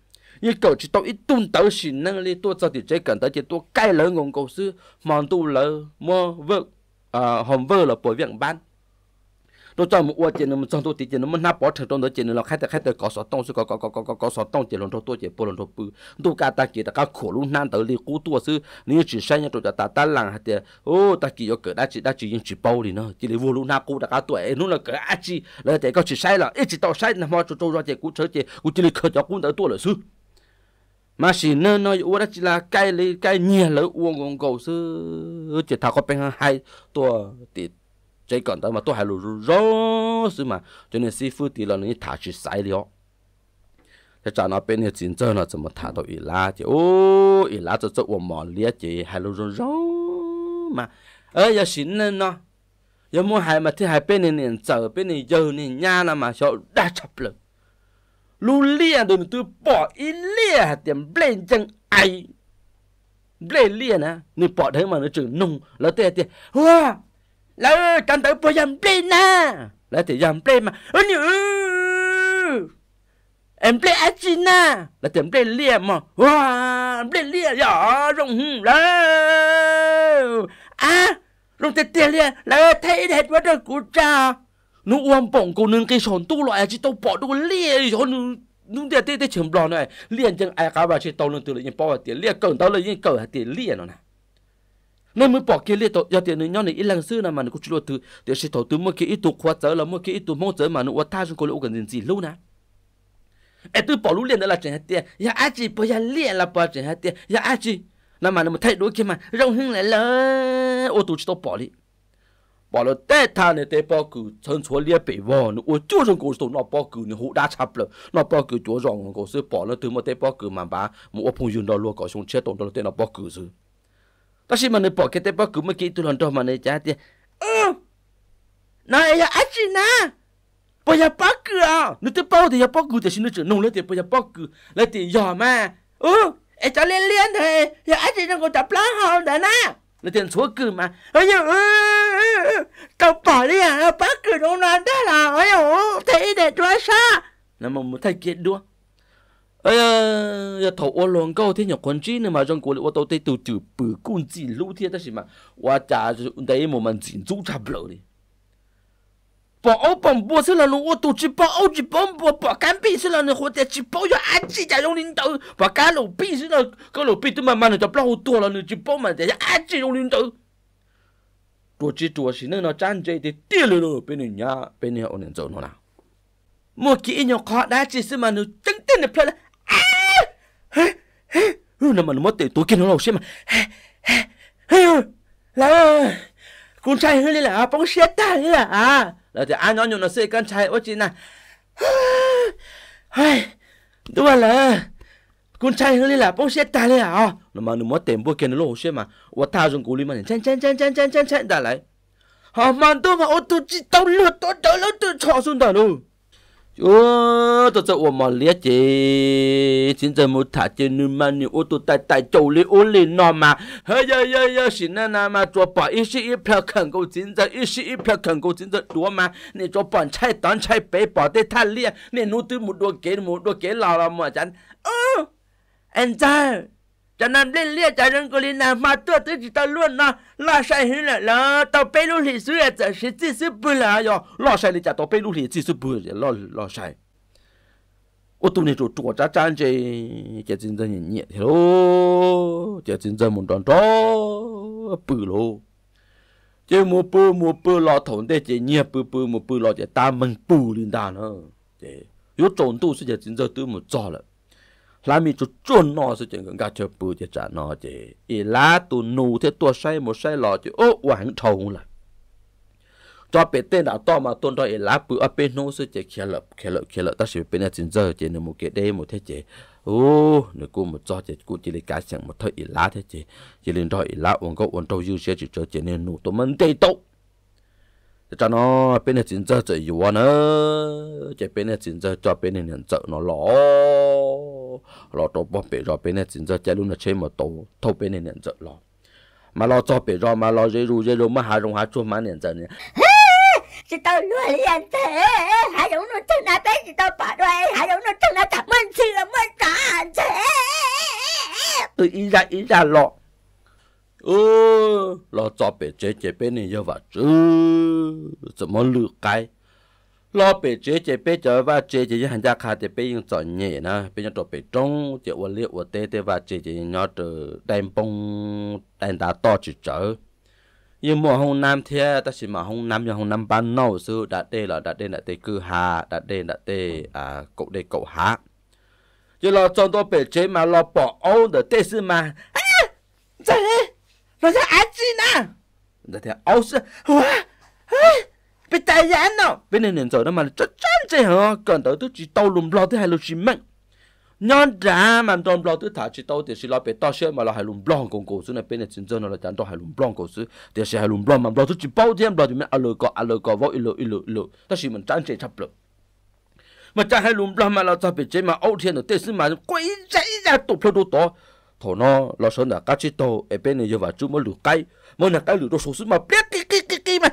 一狗只到一吨到是能力多做点这干到这多改了我公司忙到了么不啊很不了不上班。nó cho một uất nó một trong tôi tí nó một nắp bỏ thằng trong đó tiền nó khai tài khai tài có sọ tông sư có có có có có có sọ tông tiền nó tôi chỉ bồn nó bự tu cả ta kia ta cả khổ luôn nan tới đi cú tua sư nếu chỉ sai nhà tôi ta ta lằng hạt tiền ô ta kia có đã chỉ đã chỉ những chỉ bao đi nó chỉ để vô luôn na cú ta cả tuổi nó là cỡ ác chi là để có chỉ sai là ít chỉ tao sai mà tôi tôi ra chỉ cú chơi chỉ cú chỉ để khởi cho cú tới tua là sư mà chỉ nên nói uất chỉ là cái lấy cái nhiều lấy uống còn cầu sư chỉ thà có bên hai tua tiền chế còn đó mà tôi hay lù rô xí mà cho nên sư phụ thì là nên thả chỉ sai lió thế cha nó bên này chiến 争 nó 怎么 thả 到伊拉去哦伊拉就做我们列去还 lù rô rô mà ơ giờ xin lên nó giờ mua hai mà thế hai bên này nền chờ bên này giờ nền nhà mà sợ đã chập lửa lù lia rồi mình tôi bỏ ít lia tiền chân ai lên lia nè nên bỏ thế mà nó chừng nung là tê tê hoa lỡ trận tử bơi dầm play na lỡ thì dầm play mà ơ nhớ em play ác chín na lỡ thì em play liềm mà wow em play liềm nhỏ rồng hùng lỡ à rồng tê tê liềm lỡ thấy hết quá trời của cha nó uống bổng cô nương cây sòn tu loại chỉ tao bỏ đồ liềm rồi nung tia tê tê chấm bò này liềm chẳng ai cả bà chỉ tao nương từ lại nhìn bỏ tiền liềm cẩn tao lại nhìn cẩn tiền liềm nó này nên mới bỏ kia liệt tội giờ tiền nữa nhau này ít lần xưa là mà nó cũng chưa từ để sẽ thầu từ mua kia ít tụ khoa chở là mua kia ít tụ mong chở mà nó qua tha trong cô lỗ gần gì lâu nè ai tôi bỏ lũ liền đó là chuyện hết tiền ya ai dạ chỉ bỏ ya dạ liền là bỏ chuyện hết tiền ya ai dạ chỉ, là mà nó mà thay đổi kia mà rong hưng lại là ô tô chỉ tôi bỏ đi bỏ là tê tha này tê bỏ cử chân chúa lia bị vò nó ô chúa trong cổ sổ nó bỏ cử nó hụ đã chập lợ nó bỏ cử chúa rong cổ sư bỏ là từ mà tê bỏ cử mà bà mua phong dương đó luôn có xuống chết tổn đó tê nó bỏ cử rồi có xin mình bỏ cái tế bào cũng mà kỹ tu lần đầu mà này cha tiền ừ nói ya achi na bây giờ bắt cứ à nếu tế bào thì giờ bắt cứ thì xin nó chịu nông lên thì bây giờ bắt cứ lấy thì giờ mà ừ ai cho len liền thì giờ achi nó còn tập lá hồng đã na là tiền số cứ mà ấy giờ cậu bỏ đi à bắt cứ nông lên đó là ấy ồ thấy để cho xa nó mong muốn thấy kiện đua 哎呀，一头我龙狗，这有犬种的嘛，中国来，我到底都底不关注了，铁。的是嘛？我家这代没门犬就差不了的。把欧帮波斯狼人，我都去把二只波不把狗皮色让人或者去保养，安静家用领导把狗皮色那狗皮色慢慢的就不好多了呢，去保养这些安静用领导。多只多些呢，那张嘴的掉了喽，别扭呀，别扭，我能走呢啦。某几年看那几是嘛，你真正的漂亮。nó nó mà mà, mất tiền 生の持って時の老師ま、là con trai hư là à, bóng xét ta hơi là à là thì ai nói nhiều nó sẽ con trai ốt chị nè hay rồi, là à. con trai hơi là bóng xe ta hơi à nó à. mà nó mất tiền bữa kia nó lỗ xe mà và ta dùng cú li mà chen chen chen chen chen chen chen đã lại họ mà mà ô tô chỉ tao lột tôi tao lột tôi chọn xuống đó luôn 哦，这这我们玛里现在木塔子你们你我都太带走哩，我里闹嘛。哎呀呀呀，现在那么做把一十一票看够，现在一十一票看够，现在多嘛。你做饭菜、端菜、摆摆的太烈，你弄对木多给，木多给老了嘛钱。哦，安在？จะนำเล่นเลี้ยจะนงกุลินามาตัวตัวจิตาล้วนนะลาใช่หินละละต่อไปลูกหลีสุยจะสิจิสุบุละยอลอใช่เลยจะต่อไปลูกหลีจิสุบุละลอลอใช่我读你做做这战争，这真正人热咯，这真正门当多不咯，这么不么不老同的这热不不么不老这大门不领大呢，这有种度是这真正都么早了。lá mi chú chuồn nó sẽ chuyện gà chờ bự chỉ trả nó chỉ ý lá tụ nụ thế tua say một say lò chỉ ô hoàn thầu là cho bé tên đã to mà tôn đó ý lá bự ở bên nó sẽ chỉ kia lập kia lập kia lập ta sẽ bên này chính giờ chỉ nếu một cái đây một thế chỉ ô nếu cô một cho chỉ cô chỉ lấy cá chẳng một thôi ý lá thế chỉ chỉ lên đó ý lá uống gốc uống đâu dư sẽ chỉ cho chỉ nên nụ tụi mình đây tốt cho nó bên này chính giờ chỉ yêu nè, chỉ bên này chính giờ cho bên này nhận trợ nó lỏ lò tổ bỏ bể rồi bên này chính giờ chạy luôn là chơi mà tổ thâu bên này nhận giật lò mà lò cho bể rồi mà lò dễ ru dễ ru mà hà rồng hà chua mà nhận giật nhỉ chị tao luôn liền thế hà giống nó chân là bé chị tao bỏ rồi hà giống nó chân là chạm mân chị là mân cả thế tôi ý ra ý ra lọ ơ lọ cho bể chế chế bên này giờ vào chứ 怎么绿该 lo bị chế chế bị chế và chế chế như hành gia khai thì bị những chọn nhẹ na bị những trò bị trống chế vật liệu vật tê tê và chế chế nhỏ từ đèn bông đèn đá to chỉ chở nhưng mà hông nam thế ta chỉ mà hông nam như hông nam ban nâu sư đã tê là đã tê đã tê cư hà đã tê đã tê à cậu đê cậu hạ chứ lo trong tôi bị chế mà lo bỏ ông được tê sư mà à trời ơi nó ra á chi na để thế ô sư hóa bị tài giá nó bên này nên rồi đó mà chắc chắn chứ hả còn tới tôi chỉ tàu lùm lo thứ hai lùm chỉ mạnh nhân ra mà trong lo thứ thả chỉ tàu thì chỉ lo bị to xe mà là hai lùm lo cùng cổ xuống này bên này chính dân là chẳng đó hai lùm lo cổ xuống thì sẽ hai lùm lo mà lo thứ chỉ bao thêm lo thì mình alo có alo có vô ilo ilo ilo ta là mình chẳng chế chấp lực mà cha hai lùm lo mà là ta bị chế mà ấu thiên được tê sư mà quấy dãy ra tụt lo đồ to thổ nó lo sơn là cá chỉ tàu ở bên này giờ vào chú mới lù cây mới là cái lù đồ số xuống mà biết cái cái cái cái mà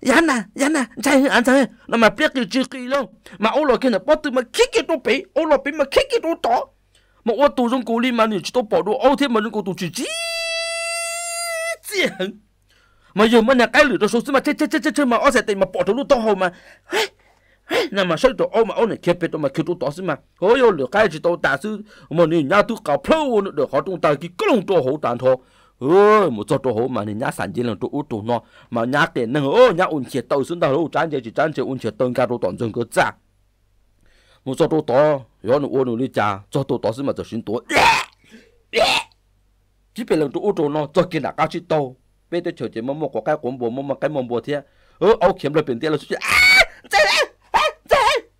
yana yana chai an chai na ma pek ki chi ki lo ma o lo ke na pot ma ki ki to pe o lo pe ma ki ki to to ma o tu jong ko li ma ni chi to po do o the ma ni ko tu chi chi jian mà giờ mà nhà cái lửa đó số mà chết chết chết chết mà ở sẽ tìm mà bỏ thấu to hồ mà nè mà soi tổ ô mà ô này kia biết mà kia tổ tỏ mà ôi ôi lửa cái chỉ to tả sư mà nhìn nhau tôi cào phâu nữa được họ chúng ta cái cái lông tổ hậu tàn ơ một chỗ chỗ hồ mà nên nhá sản chỉ là chỗ út chỗ nọ mà nhá tiền nâng ơ nhá ôn chế tàu xuống tàu chán chế chỉ chán chế ôn chế tàu cá đồ toàn dân cơ cha một chỗ chỗ to rồi nó ôn nó đi cha chỗ chỗ to xin mà chỗ xin to chỉ biết là chỗ út chỗ nọ chỗ kia là cao chỉ tàu bây giờ chờ chế mà một quả cái cuốn bùa mà một cái mồm bùa thế ơ áo kiếm rồi biển tiền là xuống chế à, à,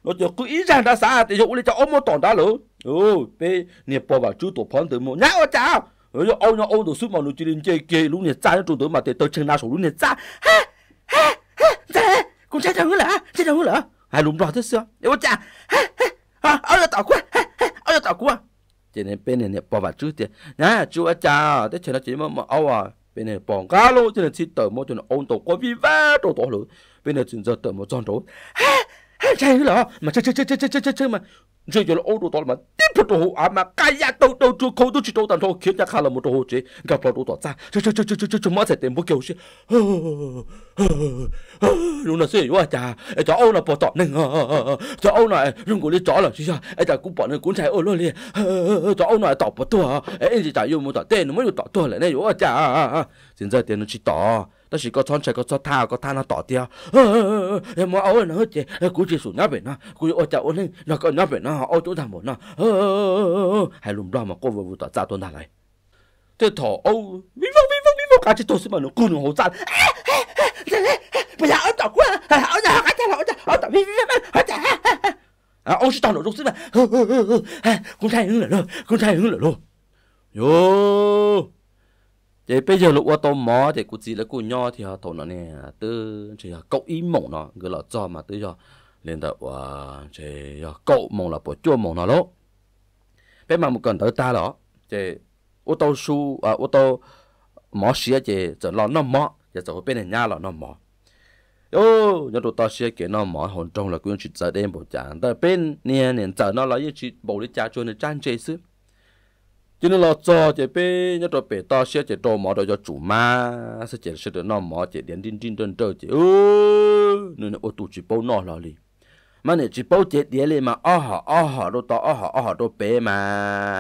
nó giờ cứ ý rằng đã xa thì dụ đi cho ôm một tòn đã lỡ ừ bây nghiệp bò vào chú tổ phón từ một nhá ô chào rồi giờ ôi nó ôi đồ mà nó chỉ đến chơi kia lúc này cha nó trụ tới mà để tới chân nào sổ lúc này cha ha ha ha cha cũng cha đâu nữa cha đâu nữa hai lúc đó thế xưa nếu cha ha ha ôi là tao quá ha ha ôi là tao quá chỉ nên bên này bỏ vào trước tiền nè chú ở cha thế chuyện nó chỉ mà mà ôi à bên này bỏ cá luôn cho nên chỉ tờ một cho nên ôn tổ có vi va tổ tổ lửa bên này chuyển giờ tờ một tròn tổ ha ha cha nữa mà chơi chơi chơi chơi chơi chơi mà rồi giờ ô tô mà tiếp tục hồ à mà cái ya đâu đâu chú câu đâu chỉ đâu tận thôi khiến cho khá là một hồ chế gặp là đồ to ra chứ chứ chứ chứ chứ chứ chứ mà sẽ tìm một kiểu gì luôn là gì quá chà cho ô là bỏ tọt nên cho ô này nhưng của đi chó là chứ sao ấy chả cũng bỏ nên cũng chạy ô luôn liền cho ô này tọt bỏ tua ấy gì chả yêu một tọt tên nó mới được tọt tua lại này quá cha xin ra tiền nó chỉ tọt đó chỉ có chọn chạy có chọn thao có thao nó tỏ tia em mà áo nó hết chị cú chỉ sủ nháp về nó cú ô chả ô lên nó có nháp về nó ô chỗ thằng một nó hay lùm đó mà cô vừa vừa tỏ ra tuần thằng này thế thỏ ô vi vong vi vong vi vong cả à, chỉ tôi xin mà nó cù nó hổ ra bây giờ ở tỏ quá ở nhà cái thằng ở nhà ở tỏ vi vi vong ở nhà à ông chỉ tao nội dung xin mà à, cũng thay hứng rồi luôn cũng thay hứng rồi luôn yo thế bây giờ lúc tôi mò thì cụ chỉ là cụ nhỏ thì họ thổi nó nè từ chỉ là cậu ý mộng nó người là cho mà từ giờ lên đó và chỉ là cậu mộng là bỏ chua mộng nó lỗ bây mà một cần tới ta đó thì ô tô su à ô tô mò xí thì giờ lo nó mò giờ giờ bên nhà là nó mò ô nhớ tụi ta xía cái nó mò hồn trong là cũng chỉ giờ đêm bộ chán tới bên nè nè giờ nó lấy chỉ bộ đi cha cho nó trang chơi xứ cho nên là cho chế bé nhất là bé to sẽ chế to mỏ đó cho chủ ma sẽ chế sẽ được nó mỏ chế điện tin tin đơn chơi chế ư nên ô tu chỉ bao nó là đi mà này chỉ bao chế điện lên mà ó hả ó hả đồ to ó hả ó hả đồ bé mà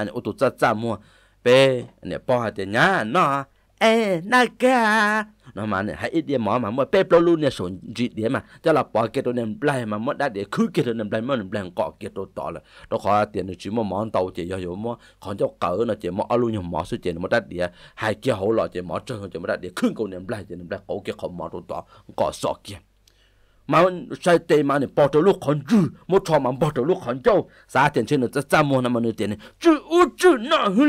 này ô tu chả chả mua bé này bao hạt tiền nhá nó ê na cả nó mà này hãy ít đi mỏ mà mua bếp lô luôn nè sổn dị đi mà cho là bỏ cái đồ nè lại mà mua đã để cứ cái đồ nè lại mua nè lại cọ cái đồ tỏ là nó khó tiền nó chỉ mua mỏ tàu chỉ do mua còn cho cỡ nó chỉ mua luôn nhom mỏ số chỉ nó đã để hai kia hỗ lọ chỉ mỏ chân chỉ mua đã để cứ cầu nè lại chỉ nè lại cậu kia không mỏ đồ tỏ cọ sọ kia mà sai tê mà này bỏ trâu lúc còn chữ một trò mà bỏ trâu lúc còn châu giá tiền trên nó rất trăm mua năm mươi tiền này chữ u chữ nọ hư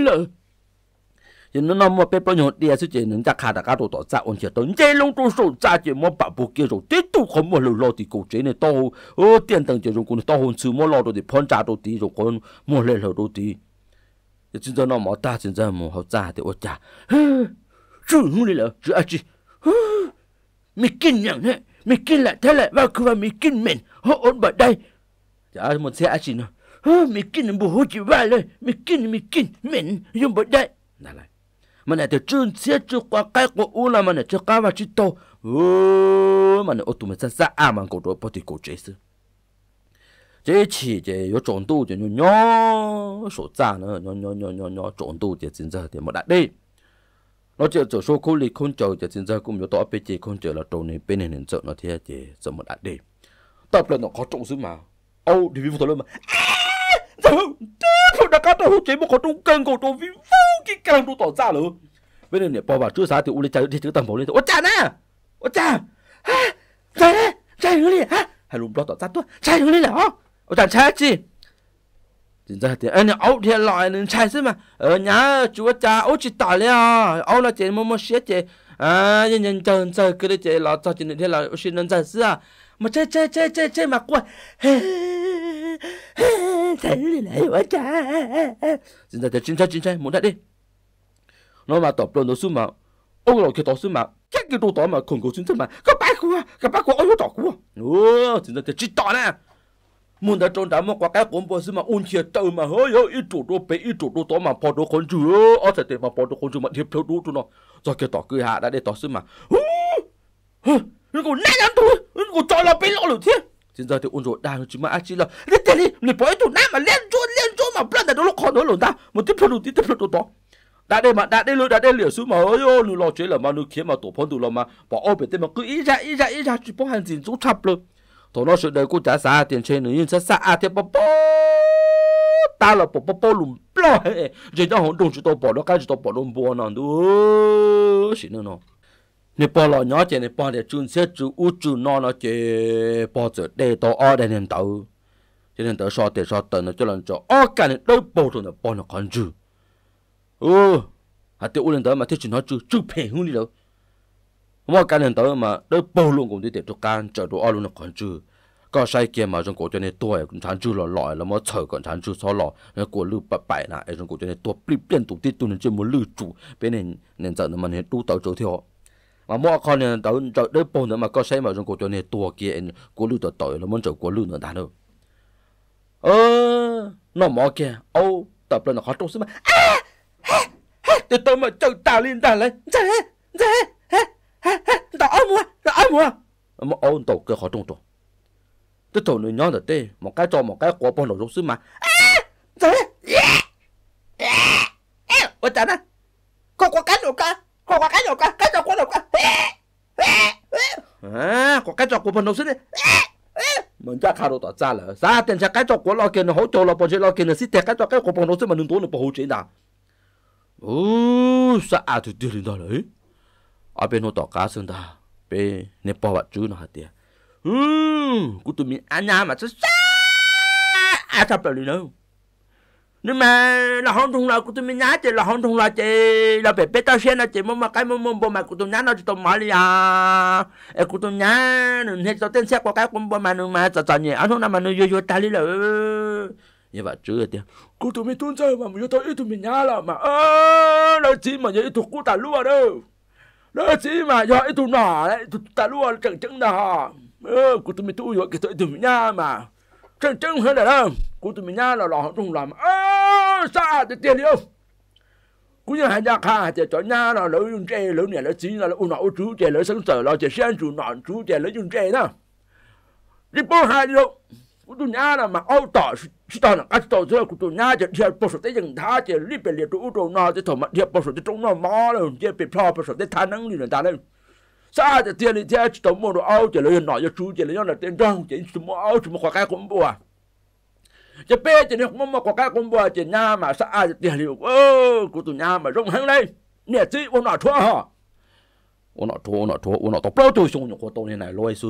因侬那么别不用电视剧，人家看大家都到在安全到，你拢都手在就莫把不接受，这都可莫留老的狗真的到哦，电灯就用过到红球莫老到的盘炸到的，就讲莫来老到的，也真正那么大，真正莫好炸的我家，这努力了，这阿只，没劲样呢，没劲了，他来把佢话没劲面，好安不带，阿莫车阿只呢，没劲不好就话了，没劲没劲面用不带，拿来。mà này thì chuyên xe chưa qua cái của u là mà này chưa cá và chỉ tô ô mà này ô tụ mình sẽ xa à mà cổ đồ bắt đi cổ chế sư chế chỉ chế có trộn tu chế nhỏ nhỏ số già nữa nhỏ nhỏ nhỏ nhỏ nhỏ trộn tu chế chính giờ thì mà đại đi nó chỉ chỗ số khu lý không chờ chế chính giờ cũng nhiều tỏ bề chế không chờ là trộn này bên này nên sợ nó thế chế sợ mà đại đi tập là nó có trọng sư mà ô thì vì vụ thôi mà à! Sao Thế đã cá tao hút chế một khó trung cân của tôi vì vô cái càng tôi tỏ ra lỡ Bên em này, bò vào chưa xá thì u lên chạy đi chứ tầm bổ lên Ôi chà nè ôi chà Ha Chạy nè Chạy hướng đi ha Hay lùm đó tỏ ra tôi Chạy hướng đi là hó Ô chà chạy chi Chính ra thì anh ấu thiệt loại nên chạy chứ mà Ở ờ, nhà chú cha ấu chỉ tỏ lên à Ấu là chế mô mua xe chế À nhân nhân chân chân cứ đi chế lọ cho chế nên thế là ấu xin nên chạy sư à Mà chạy chạy chạy chạy chạy mà quay thấy lại quá cha xin chào, thì chính trai chính trai muốn đã đi nó mà tập rồi nó xuống mà ông lão kia tỏ xuống mà chắc cái đồ tỏ mà còn có xuống mà các bác của các bác của ông tỏ của ô xin chào, thì chính tỏ nè muốn đã trốn đám quả cái cuốn bơ xuống mà ôn chia tàu mà hơi hơi ít chỗ đồ bé ít chỗ đồ tỏ mà bỏ đồ con chú ở thật mà bỏ đồ con chú mà tiếp theo đồ chú nó rồi kia tỏ cười hạ đã để tỏ xuống mà nó còn nét ăn thôi nó còn cho là bé lọ lửa thiên 现在就温柔大，起码阿七了，你这里你不会读那么练做练做嘛，不然在都落考到龙大，我跌破路跌破路多。đã đây mà đã đây rồi đã đây liệu số mà ôi ô nu lo chế là mà nu kiếm mà tổ phong đủ lo mà bỏ ô bể tên mà cứ ý ra ý ra ý ra chỉ bỏ hàng gì cũng chập luôn tổ nó sự đời cũng trả xa tiền trên nữa nhưng sẽ xa à tiền bỏ bỏ ta là bỏ bỏ bỏ lùm bỏ rồi đó hồn đồng chỉ tổ bỏ nó cái chỉ tổ bỏ lùm bỏ nó đủ xí nữa nó 你包了鸟姐，你包的中些猪乌猪那那些包子，得到二的人头，这人头少得少等了，就能做二干的都包中的包那看猪。哦，还得乌人头嘛，这猪那猪猪便宜了。我干人头嘛，都包拢工地得做干，做到二路那看猪。ก็ใช้เกมมาจนกูจะในตัวไอ้ฉันชื่อหล่อๆแล้วมันเฉยก่อนฉันชื่อซ้อหล่อแล้วกูลืมไปไปนะไอ้จนกูจะในตัวปลิบเปลี่ยนตุกที่ตุนจนมันลืมจู่เป็นเนี่ยเนี่ยจากนั้นมันเนี่ยตู้เต่าโจเที่ยว mà mua con này tao tao đấy bồn nữa mà có xe mà dùng cổ cho này tua kia em cổ lưu tao tội nó muốn chỗ cổ lưu nữa ta đâu ơ nó mò kia ô tập lên nó khó trông xí mà à để tao mà chơi ta lên ta lên dễ dễ tao ôm mua tao dạ, ôm mua mà ôm tao kia khó trông tao tôi thổi nữa nhau là tê một cái cho một cái quả bom nổ rút xí mà dạ, dạ, à trời ơi ủa trời ơi có quả cá nổ cá kok kakaknya kak kakak kok kak à có cái trò của mình đâu xí đi mình chắc khao tỏ ra là ra tiền chắc cái trò của lo kia nó hỗ trợ lo bọn chế lo kia nó xí tiền cái trò cái của bọn nó xí mà đừng tốn được hỗ chế nào ô sa à thì tiền đó đấy ở bên nó tỏ cá sơn ta bên nè bỏ vật chú nó hạt tiền ừ cũng tụi mình anh nhà mà chứ sa à thập là đi đâu nhưng mà là hôn thùng là của tôi mới nhá chị là hôn thùng là chị là bé bé tao xem là chị mà cái mà mà mà của tôi nhá nó chỉ tôi mở đi à em của tôi nhá nên hết tôi tên xe qua cái cũng mà nó mà chả chả nhỉ anh hôm làm mà nó vô vô ta đi là như vậy chứ tiệt của tôi mới tuân theo mà vô tôi ít tôi mình nhá là mà ơ nó chỉ mà nhớ ít tôi của ta luôn đâu nó chỉ mà do ít tôi nọ đấy tôi ta luôn chẳng chẳng nào, ơ của tôi mới tuôn rồi cái tôi tôi mình nhá mà chẳng chẳng hơn là đâu của tôi mình nhá là lò hôn thùng làm ơ xa thì tiền đi ông, cũng như hai nhà kha thì cho nhà nó lỡ dùng tre lỡ nhà lỡ chỉ là u nọ chú trẻ lỡ sáng sở là trẻ sáng chủ nọ chú trẻ lỡ dùng tre đó đi bố hai đi đâu cũng tu nhà là mà ô tỏ chỉ tao là cách tao thôi cũng tu nhà chỉ chỉ bố sốt tới dừng thá chỉ đi về liệt trụ trụ nọ chỉ thổ mà chỉ bố số tới trung nọ mò rồi chỉ bị phò bố sốt tới thà năng đi rồi ta lên sao thì tiền đi theo chỉ tổng mua đồ ô chỉ lỡ nọ cho chú chỉ lỡ nhà là tiền trang chỉ chúng mua ô chúng mua khoai cái cũng bùa จะเป้จะเนี่ยมันมากว่าก้ากุมบัวจะหน้ามาสะอาดเตียหลิวเออกูตุนหน้ามาร้องหังเลยเนี่ยจีวันหน่อทั่วฮะวันหน่อทั่ววันหน่อทั่ววันหน่อตัวเปล่าตัวชงอยู่คนตัวนี้ไหนลอยซู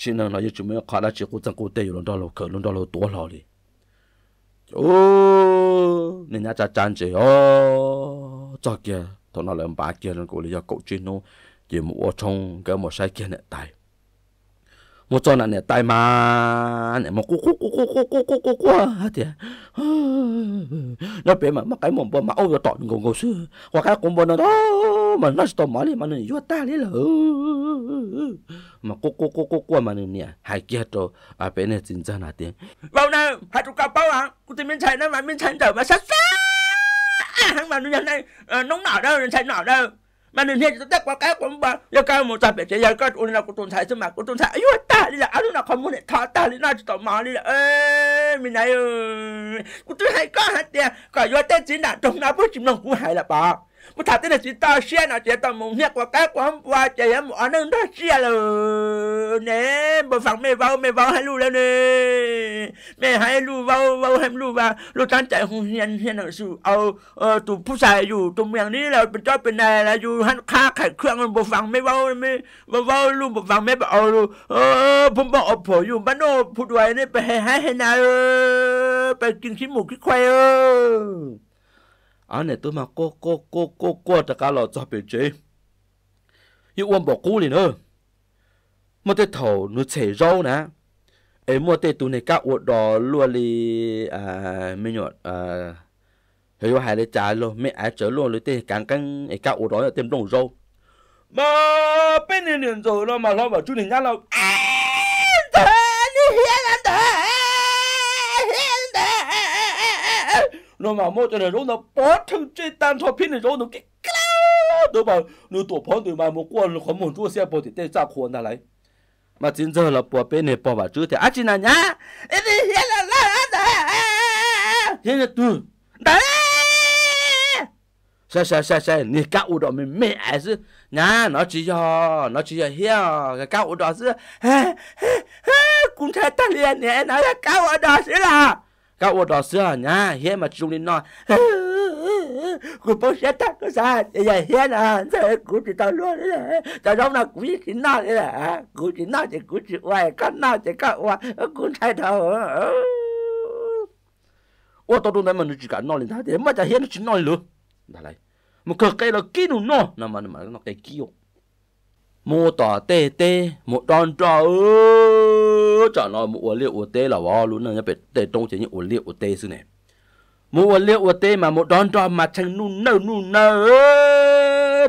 ชินังเราจะจุ่มขาดจีกูจังกูเตยอยู่ลงดอลเราเขินลงดอลเราตัวเราดิโอ้เนี่ยน่าจะจันเจอจากแกตอนนั้นเราบ้าแกนั่นกูเลยอยากกดจีโน่ยิ่งมัวชงแกมัวใช้แกเนี่ยตาย một cho này tai mà nè một cú cú cú cú cú cú cú cú cú thì nó bé mà mắc cái mồm bơm mà ôi tọt ngầu ngầu sư hoặc cái cũng bò nó đó mà nó tọt mỏ mà nó vô ta lấy là mà cú cú cú cú cú mà nó nè hai kia trò à bé này chính chân nà tiếng bao nè hai chục cặp bao à cũng tìm miếng chạy nó mà miếng chạy trở mà sát sát hàng mà nó nhân này nóng nỏ đâu chạy nỏ đâu mà cái các các muốn tập thể đi đi là là anh manenheji totakwaka komba yakamotsabete yakatulina kutuntsha isimaka kutuntsha yo có aluna khamune thatali na titomalila e mina trong kutuntsha ikahate ka yo tetsinda tomna là ba มาถามที่ไหนจิตตาเชี่ยนะเจ้าตมงเนี่ยกว่าแก่ความว่าใจมันอ่อนนั่นเชี่ยเลยเนี่ยบ่ฟังไม่เว้าแม่เว้าให้รู้แล้วเนี่ยไม่ให้รู้เว้าเวาให้รู้ว่าลูกทั้งใจหงเฮียนเฮียนสูเอาเออตุ่ผู้ชายอยู่ตรงเมืองนี้เราเป็นเจ้าเป็นนายเราอยู่หันค้าขายเครื่องมันบ่ฟังไม่เว้าไม่เวาเว้าลูกบ่ฟังไม่เอาเออผมบอกอัออยู่บ้านโน้พูดไว้เนี่ยไปให้ให้ให้นายไปกินขี้หมูขี้ควายเออ anh này tôi mà cô cô cô cô cô ta cả lò cho bị chế yêu uống bỏ cú liền ơ mà tôi nó chảy rau nè em mua tê tụi này cá uột đỏ luôn đi à mấy nhọt à hiểu vô hai đứa trả luôn mẹ ai chở luôn lấy tê càng căng cái cá uột đỏ là tiêm đồng rau mà bên này liền rồi nó mà nó bảo chú này nhá là nó mà mua cho nó rô nó bó thằng chơi tan thọ pin nó rô nó cái cao đó mà nó tổ phong tụi mà mua quần khó muốn chua xe bò thì tê ra khuôn ra lấy mà chính giờ là bỏ bên này bỏ vào chứ thì á chỉ là nhá thế là là là thế là từ đấy sao sao sao sao nè cậu đó mình mẹ chứ nhá nó chỉ cho nó chỉ cho hiểu cái cậu đó chứ cũng thấy ta liền nè nó là cậu đó chứ là các ô đỏ xưa nhá hiện mà chung đi nói của bố sẽ tắt nó ra bây giờ hiện à thế của chỉ tao luôn đấy là tao đâu là của chị nó đấy là của chị nó thì của chị ngoài cắt nó thì cắt ngoài của chạy đầu ô tao đâu này mình chỉ cả nó lên thế mà giờ hiện chỉ nó luôn đã lại một cái cái là kia nó nó mà mà nó cái kia mua tỏ tê tê một đòn trò ơ chả một mua liệu của tê là bao luôn nha biết tê trong chỉ những uống liệu của tê xí này một mua liệu của tê mà một đòn trò mà chẳng nụ nơ nụ nơ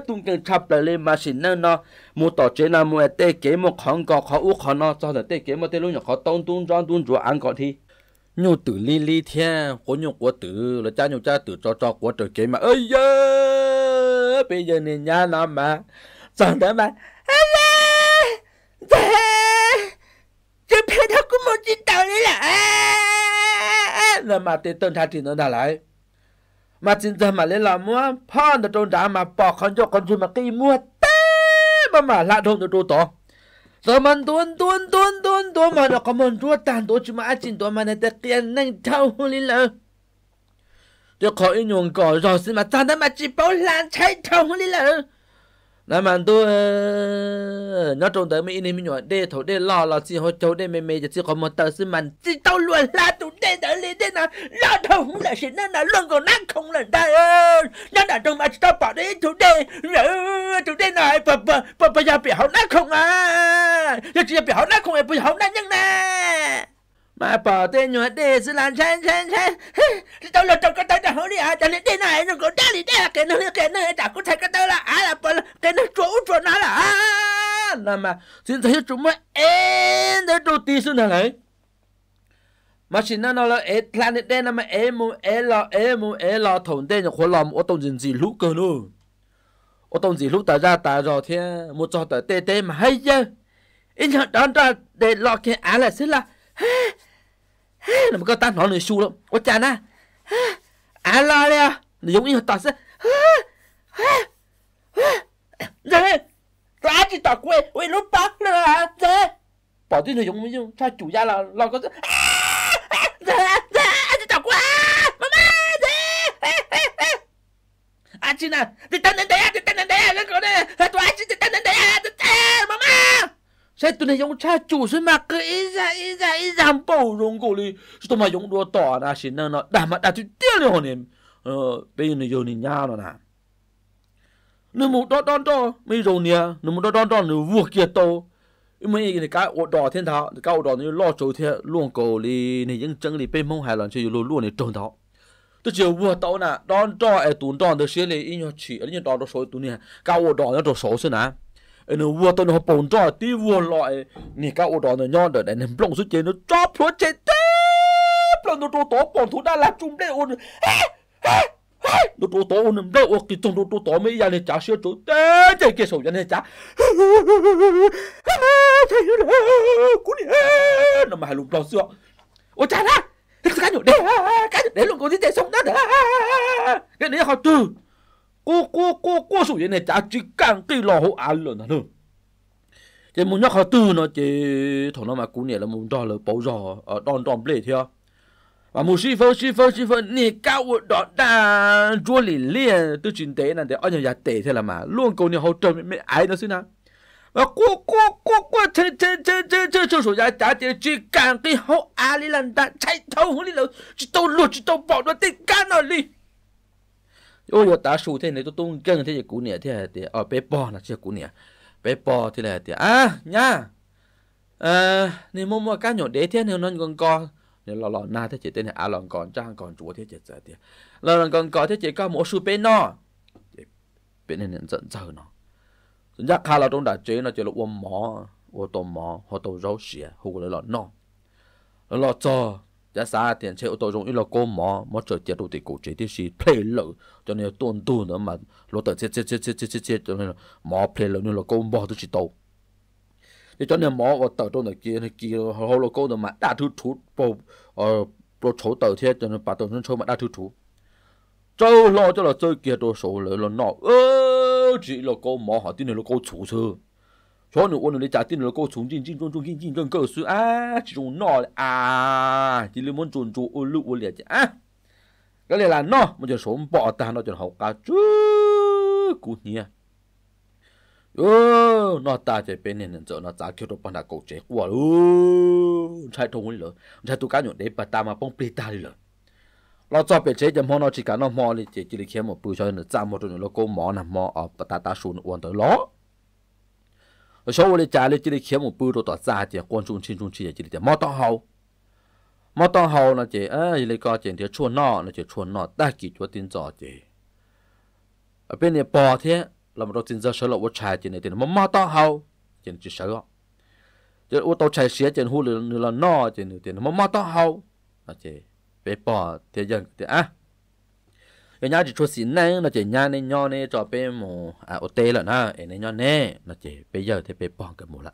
tung cần chập lại lên mà xin nơ nó mua tỏ chế là mua tê kế một khóng cọ khó u khó nó cho là tê kế một tê luôn nhỏ khó tông tung tròn tung chúa ăn có thì nhu tử li li thiên có nhu quá tử là cha nhu cha tử cho cho quá tử kế mà ơi giờ bây giờ này nhà nó mà chẳng đã mà 我冇知道你啦。那嘛得等他只能他来，嘛真正嘛你老母怕的中打嘛包看着看住嘛给摸得嘛嘛拉通的多多。咱们蹲蹲蹲蹲蹲嘛，那个们做单多起码阿进多嘛，那得见能偷你了。这可以用个，若是嘛，咱他妈几包烂菜偷你了。là mà tôi ờ, nó trông tới mấy anh em nhỏ đê thổ đê lo lo chỉ hỗ trợ đê mẹ mẹ chỉ có một tờ xin mình chỉ tao luôn là tụ đê đỡ lên đê lo đâu cũng là xin nó là luôn còn nát không là ta nó là trong mặt tao bảo đấy tụ đê ờ, tụ đê nào bà bà bà bà giờ bị hỏng nát không à giờ chỉ bị hỏng nát không à bị hỏng nát nhưng nè mà bỏ tên nhỏ đê sẽ làm chen chen, chán tao lo trong cái tao đã hỏng đi à tao lên đê này nó có đá đi đá cái nó cái nó đã có thấy cái tao là cái nó chỗ chỗ nó là à là mà chuyện thấy chúng mới em để đầu tiên xuống này mà chỉ nó là em planet đen là mà em muốn em lo, em muốn em lo thủng đen là khối lòng ở tông gì lũ cơ luôn ở tông gì lũ ta ra ta rồi thế một trò tại tê tê mà hay chứ in họ đón ra để lo cái á là xí là là một cái tan nó này su lắm quá chán á á lo đấy à giống như tao sẽ 人垃圾大龟为了把人人，保定的用用他主家了，老哥子啊啊人人垃圾大龟，妈妈人，哎哎哎，阿金呐，你等等等呀，你等等等呀，那个呢，他多阿金，你等等等呀，哎妈妈。sai à, à, à, tụi này dùng cha chủ xuyên mà cứ ý ra ý ra ý ra bầu dùng cổ đi chứ tôi mà dùng đua tỏ là xin nó đã mà đã chịu tiêu rồi nè ờ bây giờ này giờ nhà nhau rồi nè nếu mu đó đó đó mấy rồi nè nếu mu đó đó đó nếu vua kia to nhưng mà cái cái ổ đỏ thiên thảo cái ổ đỏ nó lo chỗ thế luôn cổ đi này những chân đi bên mông hải lần chơi luôn luôn này tròn thảo tôi chiều vua tao nè đón cho ai tún đón được xí này in nhau chỉ ở những đòn đó số tún nè cái ổ đỏ nó đồ số xí nè nó vua tao nó bồn cho tí vua lại nè cái ổ đỏ nó nhon đỡ anh ném blong xuống trên nó chóp xuống trên tép blong nó đồ tố bồn thủ đã là chung đây ổn đốt đốt tổ nằm đâu ở cái trong đốt đốt tổ mấy gia này chả sửa chỗ té chạy cái sầu gia này chả chạy là cú đi nó mà lục lò xưa ôi chả ra cái nhổ để cái nhổ để luôn có gì chạy sống đó cái này họ từ cô cô cô cô sầu gia này chả chỉ càng cái lò hộ ăn luôn thôi chỉ muốn nhắc họ từ nó chỉ thằng nó mà cú nhỉ là muốn cho là bảo rò ờ, đòn đòn bể theo à? và một sĩ phô sĩ phô sĩ phô nè cao đó đa chúa lì liền tôi chuyện tế là để ở nhà nhà tế thế là mà luôn cầu nhiều hậu trầm mấy ai đó xin nào và cô cô cô cô thế thế thế thế thế cho số nhà trả tiền chỉ càng cái hậu á lì lần đã chạy thâu hướng đi lâu chỉ tao lột chỉ tao bỏ nó tiền cá đi ôi giờ ta sù thế này tôi tung cân thế giờ cũ nè thế là ở bé bò là chưa cũ nè bé bò thế là thế à nha à nên mua mua cá nhỏ để thế nếu nó còn còn เนี่ยเราเราหน้าที่เจเตเนี่ยอาลองก่อนจ้างก่อนจัวที่เจเจเตียเราลองก่อนก่อนที่เจก็หมูสูเป็นเนาะเป็นเนี่ยจันเจ้าเนาะยักษ์ข้าเราตรงด่าเจเนาะเจเราอ้วนหมออ้วนตัวหมอหัวตัวเราเสียหัวเลยหล่อเนาะแล้วเราจ่อจะสาเตียนเชื่อตัวจงอีเราโกหมอมอเจอเจดูติกูเจที่สีเพลย์เลยจนเนี่ยต้นตู้เนาะมันเราเติร์เจเจเจเจเจเจจนเนี่ยหมอเพลย์เลยเนี่ยเราโกหมอตุจิโต cho nên và ôn ờ, lấy trả tiền là cô chúng chinh chinh trong trong chinh chinh trong cơ sở à chỉ dùng nó à chỉ lấy muốn chôn chôn ôn lưu ôn liệt à cái này là nó mà giờ số bỏ ta nó cho học cả chứ cụt nhỉ เออนอตาจะเป็นเนี่ยนั่นจะนอตาเขียวปนักโกเจกว่าลูใช่ตรงนี้เหรอใช่ตัวกันอยู่เด็กปตามาป้องปีตาเลยเหรอเราจะเป็นเช๊จะมอนอชิการนอมอเลยเจจิลิเคียมปูชอยเนจามอตุนแล้วก็หมอนะหมอเอาปตาตาชูนอวนตัวล้อเราชอบเลยจ่าเลยจิลิเคียมปูตัวต่อจ่าเจียกวนชุนชินชุนชีจิลิเจ้ามอต้องเฮามอต้องเฮานะเจเอ้ยิลิก็เจเดียวชวนนอนะเจชวนนอตากิจวัตินจอเจเป็นเนี่ยปอเทีย làm rồi tin ra sơ lộ vô trái trên này thì nó mà to hao chỉ chỉ sơ chỉ ô tô chạy xe trên hú lửa là no chỉ này thì nó mà to hao là chỉ về bỏ thì dân thì á, giờ nhà chỉ cho xin này là chỉ nhà này nhỏ này cho bé mồ à ô tê là na em này nhỏ này là chỉ bây giờ thì về bỏ cái mồ lại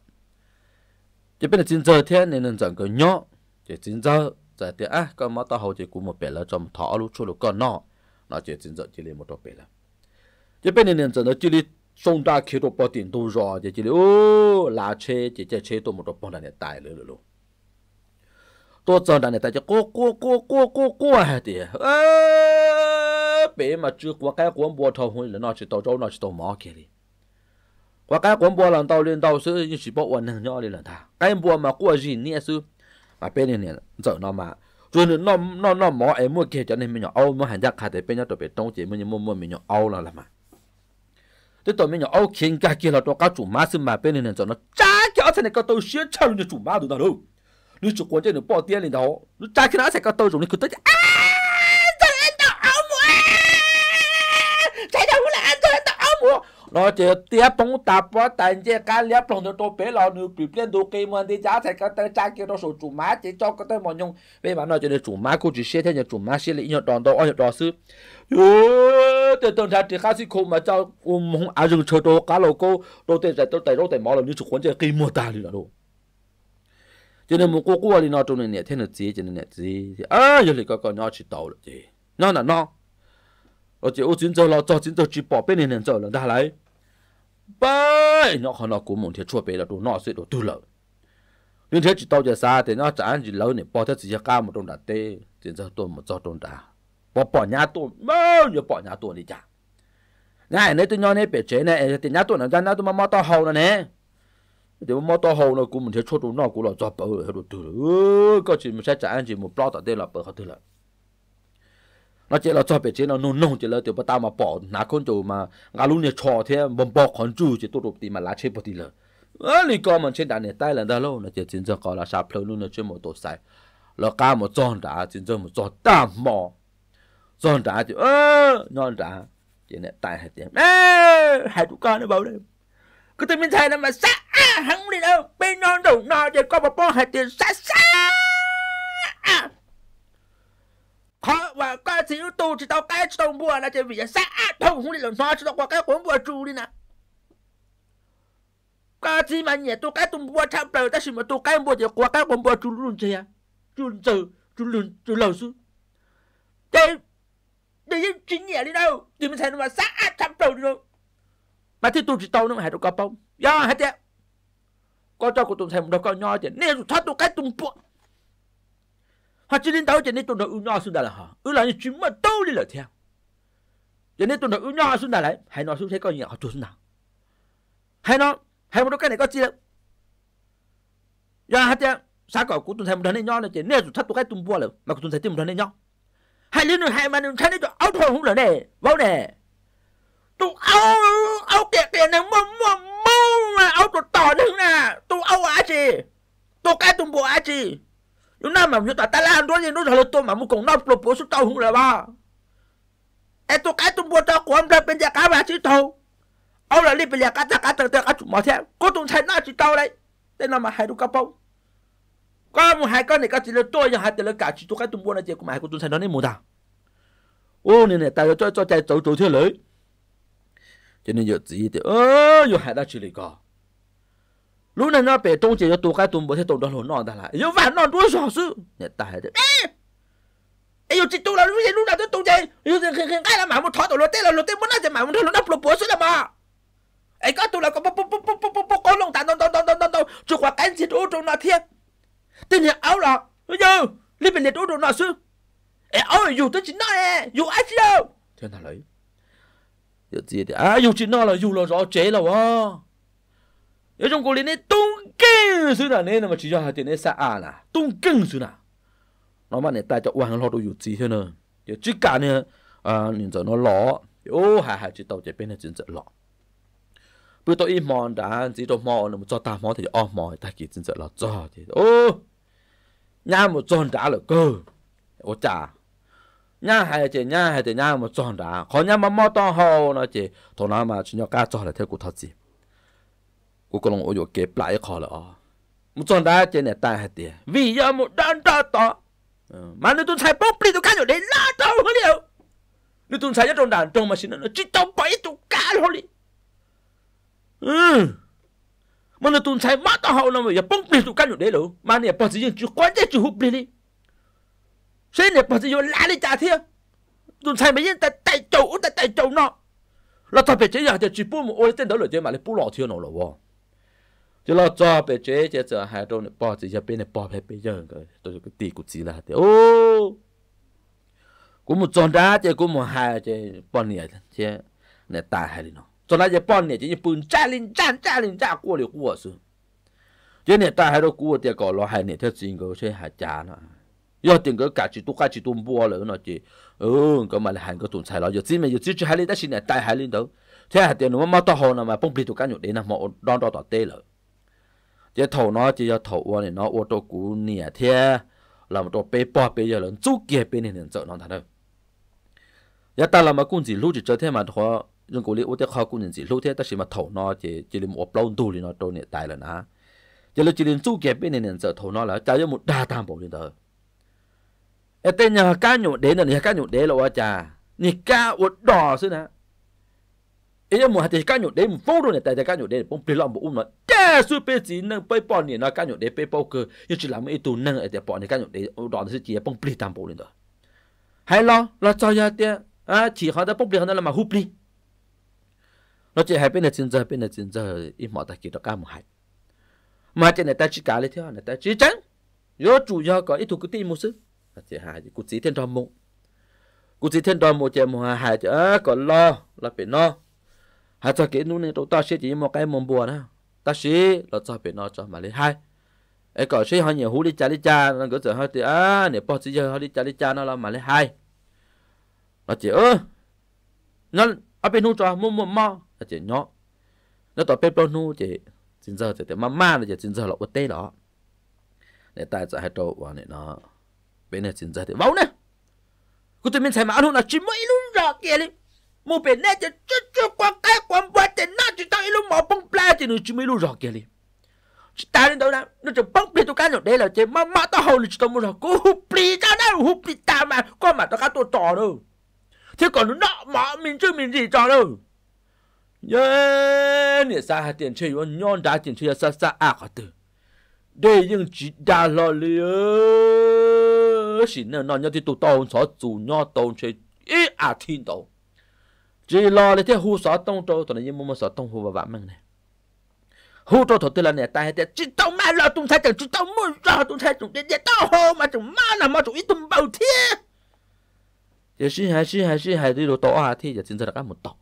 chỉ bên là tin giờ thế nên nên chẳng có nhỏ chỉ tin giờ giờ thì á, con mà to hao chỉ cũng một bé là trong thọ lúc chỗ lúc con nọ nó chỉ tin giờ chỉ lấy một đôi bé là 这边的人真的这里送大开到八点多热，这这里哦拉车，这这车都没得帮人家带了了喽。多真人家大家过过过过过过还的，呃，别嘛只我该广播头红人那是到找那是到马去的。我该广播人到领导是一起把我能要的人他，该播嘛过去你也是，嘛别的人走那嘛。rồi nó nó nó mỏ em mua kia cho nên mình nhỏ âu mua hàng giá khai thì bên nhau tụi bé trong chỉ mình mua mua mình nhỏ âu là làm à tôi tôi mình nhỏ ô khiến cái kia là tôi cá chủ má mà bên này cho nó chả kéo thế này cái tôi xuyên chả luôn chủ má được đâu nếu chủ quan chơi nó bỏ tiền lên đó nó chả khi nó sẽ cái tôi rồi nó cứ tới à! nó chỉ tiếp tống tập và tại chỉ cá liếp trong đó tôi bé là nữ bị biến đồ cây mà đi giá thành cái tay trái kia đó số chủ má chỉ cho cái tay mà nhung về mà nói cho nên chủ má cô chỉ xe thế nhà chủ má xe lại nhọt đòn đó ở nhọt đòn sư yo từ từ ra chỉ cá sĩ cô mà cho um không ai dừng chờ đồ cá lô cô đồ tiền giải tôi tài đồ tài mỏ làm như chủ quân chơi kỳ mua ta liền đồ cho nên một cô cô đi nói trong này nè thế là gì cho nên nè gì à giờ thì có có nhau chỉ tàu là gì nó là nó ở chỗ chiến châu lo cho chiến châu chỉ bỏ bên này nè châu là đã lấy bay nó khó nó cũng muốn thiệt chua bê là đồ nó sẽ đồ tư lợi nhưng thế chỉ tao giờ xa thì nó chẳng chỉ lâu này bỏ thế chỉ cao một đồng đã tê thì giờ tôi một do đồng đã bỏ bỏ nhà tôi mơ nhớ bỏ nhà tôi đi chả này nãy tôi nhon nãy bể chế này thì nhà tôi nó ra nhà tôi mà mò to hầu này thì mò to hầu nó cũng mình thấy chua đồ nó cũng là do bờ hết đồ tư có chỉ mình sẽ chẳng chỉ một bao tao đây là bờ hết tư lợi nó chỉ là cho bé chế nó nôn nôn chỉ là tiểu bắt tao mà bỏ nã con chỗ mà ngã luôn này trò thế bom bò con chú chỉ tốt tí mà lá chế bớt đi lờ à lì con mà trên đàn này tay là đó lâu nó chỉ chính giờ có là sạp luôn nó chơi một tổ sai nó cá một tròn đá chính cho một tròn tam mò tròn đá thì ơ non đá chỉ này tay hết tiền hai chú con nó bảo đây cứ tôi mình thấy nó mà sát hắn đi đâu bên non đầu nó để có một bó hết tiền sát sát khó và ca sĩ tu chỉ tao cái chỉ tao là chỉ vì sa thông không đi làm sao chỉ qua cái cuốn mua chu đi nè ca sĩ mà nhẹ tôi cái tôi mua chạm bờ ta chỉ mà tôi thì qua cái cuốn mua chu luôn chơi à chu chờ chu luôn chu lâu su đây đây những chính nhẹ đi đâu thì mình thấy nó mà sa chạm mà thì tôi chỉ tao nó mà hãy tôi có bông hết đấy có cho của tôi thấy đầu cao nho chứ nên thoát tôi cái tôi họ chỉ đến đâu cho nên tôi nói uno xuống đây là họ ư là những chuyện mà đâu đi lời theo cho nên tôi nói uno xuống đây lại hay nói xuống thế coi gì họ chua xuống nào hay nó hay một cái này có chi đâu giờ hết chưa sao cậu cũng tôi thấy một đứa này nhỏ này chỉ nên tôi thắt tôi cái tung bua là mà tôi thấy một đứa này nhỏ hay lên rồi hãy mà nên thấy đấy cho áo thôi không là nè bao nè tôi áo áo kẹt kẹt này mua mua mua mà áo tôi tỏ đứng nè tôi áo á gì tôi cái tung bua á gì yo na ma yo ta ta la ando ni no jalo to ma mu kong na propose ta hu la ba e to ka to bo ta ko am da pen ja ka ba chi to au la li pe ja ka ta ka ta ta ka tu ma the ko tong chai na chi to lai te na ma hai ru ka pau ka mu hai ka ne ka chi le to ya ha te le ka chi to ka tu bo na je ko ma hai ko tong chai na ni mu ta ô nè nè ta cho cho chạy tàu tàu thế lưỡi cho nên giờ chỉ thì ơ giờ hai đã chỉ lấy cả lúc này nó bể tông chỉ cho tụ cái tụm bộ thế tụm đó lộn nọ đã lại yêu vạn nọ đuôi sọ sư nhẹ hết. thế ấy yêu chỉ tụ là lúc này lúc nào tôi tụm chơi yêu cái cái cái là mà muốn thoát tụ lột tê là lột tê muốn nói gì mà muốn thoát nói nó bột bột sư là mà ấy có tụ là có bột bột bột bột bột bột có lông tàn đông đông đông đông đông đông chụp qua cái chỉ tụ tụ nọ thiên tên nhà áo là bây giờ lên bên này tụ tụ nọ sư ấy áo yêu tôi chỉ nói ấy yêu ai chứ đâu thế nào lấy Giờ gì thì à yêu chỉ nói là yêu là rõ chế là wow 요즘 꼴리네 똥깽 수나 내는 chỉ cho hai tiền xa à là 똥깽 수나 nó mà này ta cho hoàng lo đồ dụ gì thế nữa chỉ cả nữa à nhìn giờ nó lỏ ô hà hà chỉ tàu chạy bên này chỉ giờ lỏ bữa tôi im mòn đã chỉ đồ mò nó cho ta mò thì o mò ta chỉ chỉ giờ lỏ cho thì một tròn đã là cơ ô chà nhà hai chị nhà hai chị nhà một tròn đã khó nhà mà mò to hồ nó chỉ thằng nào mà chỉ nhau cá cho là theo cụ thật gì u có lòng ô dụ kế lại khó là ó một chọn đá trên này ta hạt vì giờ một đan ta to mà nếu tôi xài bốc đi tôi khác rồi đấy la tao không liệu nếu tôi xài đàn trong mà xin nó chỉ tao bảy tôi cá đi ừ mà nếu tôi xài tao hậu nó mà giờ bốc đi tôi cá rồi đấy luôn mà nếu bỏ gì chứ quan trọng chứ hụp đi đi thế nếu bỏ gì rồi lá đi trả thiệt tôi xài mấy nhân tại tại chỗ tại tại chỗ nó là thật phải chế giờ thì chỉ bút một ô tên mà lại bút lọ thiệt nó rồi chứ lo cho bé chế chế chờ hai trâu này chỉ cho bên này bỏ bé bé tôi cái tì của chị là thế ô cũng một tròn đá chế cũng một hai chế bỏ nè chế nè ta hai nó tròn đá nè chế như bùn cha linh cha cha linh cha của liệu của sự chế nè ta hai đâu của tiền cỏ lo hai nè theo chuyện cái chế hai cha nó giờ tiền cả chỉ tu cả chỉ tu bùa rồi nó chỉ ừ cái mà là hàng cái tuần xài lo giờ chỉ mà giờ chỉ linh đã xin nè ta linh đâu thế là tiền nó mà to hồ nào mà bông bì tụ cá nhục đấy là mà đón đo tỏ tê giờ thầu nó chỉ giờ thầu này nó ô tô cũ nè thế làm một bê bò bê giờ lớn chút kia bê nền chợ nó thật đâu giờ ta làm mà cũng chỉ lúc chỉ cho thế mà thôi nhưng cũng liệu tiếc khó cũng chỉ lúc thế ta chỉ mà thầu nó chỉ chỉ làm một lâu đủ thì nó trâu này tài là ná giờ lúc chỉ làm chút kia bê nền chợ thầu nó là cha giờ một đa tam bộ như thế, ở tên nhà cá nhụ đế này nhà cá nhụ đế là cha nhà cá uất đỏ xí nè ấy mà thì cá nhột đấy mà vô này tại cá nhột đấy bông phi lòng bộ um mà cha su pe chỉ nâng bay bỏ này nó cá nhột đấy pe bao cơ nhưng chỉ làm cái tù nâng ở tại bỏ này cá nhột đấy đó là chỉ bông phi tam bộ lên đó hay lo cho ra tiền à chỉ họ đã bông phi họ là mà húp đi nó chỉ hay bên này chín giờ bên này chín giờ ít mỏ ta kỳ đó một hai mà trên này ta chỉ cá lên theo này chỉ trắng yo chủ do có ít thuộc cái tim một sức chỉ hai chỉ thiên đo mộng cụt chỉ thiên đo mộng chỉ một hai chỉ à, có lo là phải no hạt cho cái nút này tụi ta sẽ chỉ một cái mồm bùa nữa ta sẽ là cho biết nó cho mà lấy hai ấy cậu sẽ hơi nhiều hú đi cha đi cha nó cứ tưởng hơi thì à nè bỏ chỉ giờ đi cha đi cha nó là mà lấy hai nó chỉ ơ nó ở bên nút cho mồm mồm mua nó chỉ nhỏ nó tỏ bên bên nút chỉ xin giờ thì mà mà nó chỉ xin giờ là bớt tê đó để tại giờ hai trâu và này nó bên này xin giờ thì vấu nè cứ tụi mình xem mà ăn hôn là chỉ mấy luôn ra kia đi mo pe ne te chu chu kwa kai kwa bwa te na chu ta ilu mo pong pla te nu chu mi lu ro ke li chu ta ren do na nu chu pong pe tu ka no de la te ma ma ta ho lu chu ta mo ro ko hu pri ta na hu pri ta ma ko ma ta ka to to ro thế còn nó mà mình chứ mình gì cho đâu nhớ nè sa hạt tiền chơi vẫn nhon đá tiền chơi sa sa à có từ đây nhưng chỉ đa lo liu chỉ nên nó nhớ thì tụ tàu xóa chủ nhau tàu chơi ít à thiên tàu chỉ lo là thế hu sợ tông trâu tụi này nhưng mà sợ tông hu vào vả măng này hu trâu tụi tôi là nè tai hết chỉ tông ma lo tung thay chẳng chỉ tông muốn lo tung thay chúng để để tao hô mà chúng ma là mà chúng ít tung bao thế giờ xin hãy xin hãy xin hãy đi đồ tổ à thì giờ xin ra các một tộc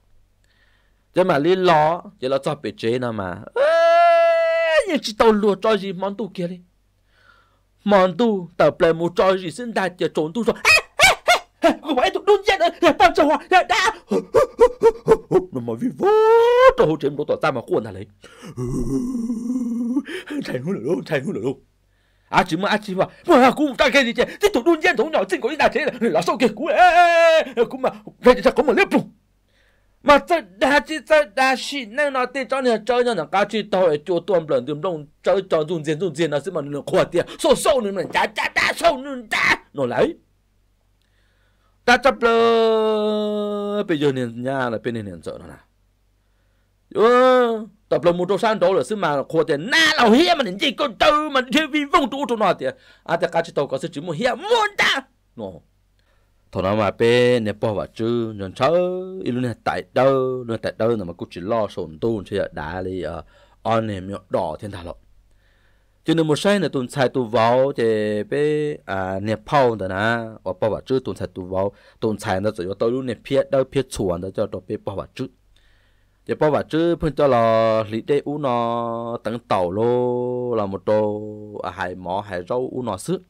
giờ mà lý lo giờ lo cho bị chế nào mà nhưng chỉ tao lừa cho gì món tu kia đi món tu tao play một cho gì xin đại giờ trốn tu rồi Como é tu não dia tá só dá. Não me vivo. Tô hô chém tô tá mà cuộn lại. Chạy hú lỗ, chạy hú lỗ. À chị mà à chị mà, mà cũng ta cái gì chứ? Thế tụi đun dân thổ nhỏ trên của đi đà thế là sao kìa cú ê cũng mà cái gì có mà lép luôn. Mà ta đa chứ, ta đa xì nên nó tê cho nên cho nên là cá chi tao ở chỗ tuần lần tìm đông cho cho dùng diện dùng diện nó sẽ mà nó khoa tiệt, sâu sâu nữa mà chả chả chả sâu nữa chả nó lấy ta bây giờ nhà là 까짭러 빼저는 야라 빼내는 저러나 어 tập một trâu sáng đó là xứ mà khô tiền na lão hiếm mà đến gì con tư mà thiếu vi vong tu tu nọ tiền à ta cá chỉ tàu có sự chỉ một hiếm muốn ta nó thọ nào mà pe nè bỏ vào chứ nhân chớ ít luôn tại đâu luôn tại đâu là mà cứ chỉ lo sồn tu chỉ là đá đi ở on nè miệng đỏ thiên thà lọ cho nên một sai là tuần sai tu vào chế bé à nẹp phao đó nè và bảo vật chứ tuần sai tu vào tuần sai nó chỉ có tôi luôn nẹp phía đâu phía chuẩn đó cho tôi bé bảo vật chứ chế bảo vật chứ phân cho là lý đệ u nó tăng tàu lô là một đồ à hải mỏ hải rau u nó sức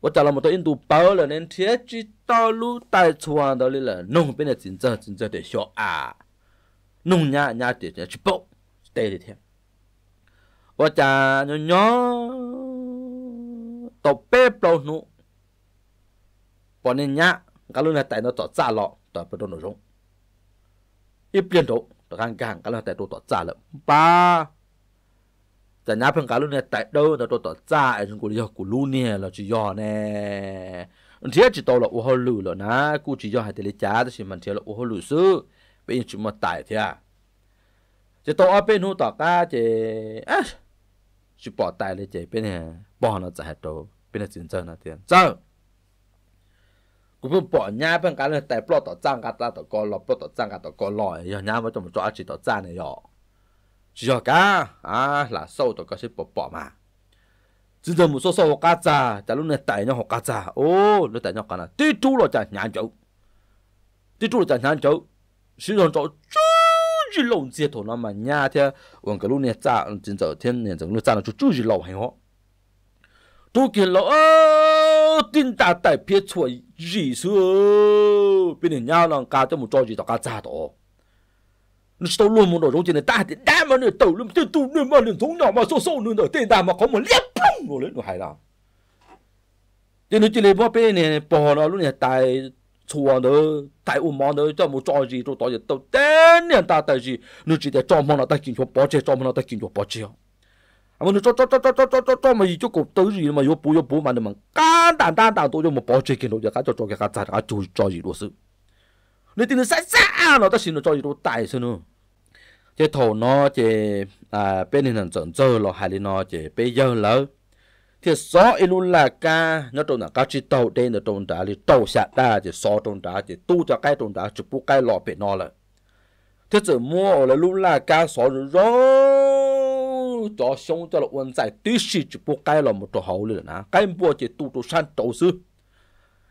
và cho là một tôi in tu bao là nên thiết chỉ tao lu tài chuẩn đó là nông bên là chính chân chính chân để xóa à nông nhà nhà để chỉ bốc để để thêm 我家妞妞到北部努，把人家噶路呢带到到炸了，到不到那种，一边走到看看噶路带到到炸了，爸，在那边噶路呢带到到到到炸，还是过了过路呢了就要呢。thế chỉ tao là ô hô lù rồi na cú chỉ cho hai tên cha đó xin mình thế là ô hô lù sư bây giờ chúng mà tài thế à chỉ tao ở bên hú tao cá chỉ à chú bỏ tay lên chế bên hè bỏ nó chạy đồ bên này chuyển cho nó tiền chân cũng không bỏ nhà bên cái này tài bỏ tao trang cả tao có lọ bỏ tao trang cả tao có lọ giờ nhà cho một chỗ chỉ tao trang này rồi chỉ cho cá à là sâu tao có sẽ bỏ bỏ mà chỉ cho một số sâu cá cha tại lúc này tại nhau cá cha ô lúc tài nhau cá là tí chú rồi chả nhà chỗ tí chú rồi chả nhà chỗ sử dụng chỗ chú chú lâu dễ thôi nó mà nhà thế ông cái lúc này cha chính giờ thiên này trong lúc cha nó chú chú chỉ lâu hay ho tôi kia lâu tin ta tại phía chỗ gì số, bên này nhau lòng cá cho một trò gì đó cá cha đó nó sâu luôn một đồ giống như đại ta đại mà nó tàu luôn tiền tu nửa mà nó thống nhỏ mà sâu sâu nửa tiền đại mà có một liếc bông rồi nó hay là tiền nó chỉ lấy bao bên này bỏ nó luôn này tại chùa nữa tại u món nữa cho một trò gì rồi tao giờ tao tên nhân ta tại gì nó chỉ để cho món nó ta kinh cho bỏ chơi cho món nó ta kinh cho bỏ chơi à mà nó cho cho cho cho cho cho cho cho mà gì cho cục tới gì mà vô bù vô bù mà nó mà cá đàn đàn đàn tôi cho một bỏ chơi kinh rồi giờ cá cho cho cái cá chả cá cho cho gì đồ sự nó tin nó sai sai nó ta xin nó cho gì đồ tại sao nữa chế thầu nó chế à bên này hình trận chơi là hay là nó chế bây giờ lớn thì gió ilu là ca nó trông là cá chỉ tàu đây nó trông đá thì tàu sạt đá thì gió trông đá thì tu cho cái trông đá chụp bu cái lọ bị nó là thế chỉ mua là lu là ca gió rồi cho xong cho là quân giải tí sĩ chụp bu cái lọ một chỗ hậu liền nè cái mua chỉ tu tu san tàu sư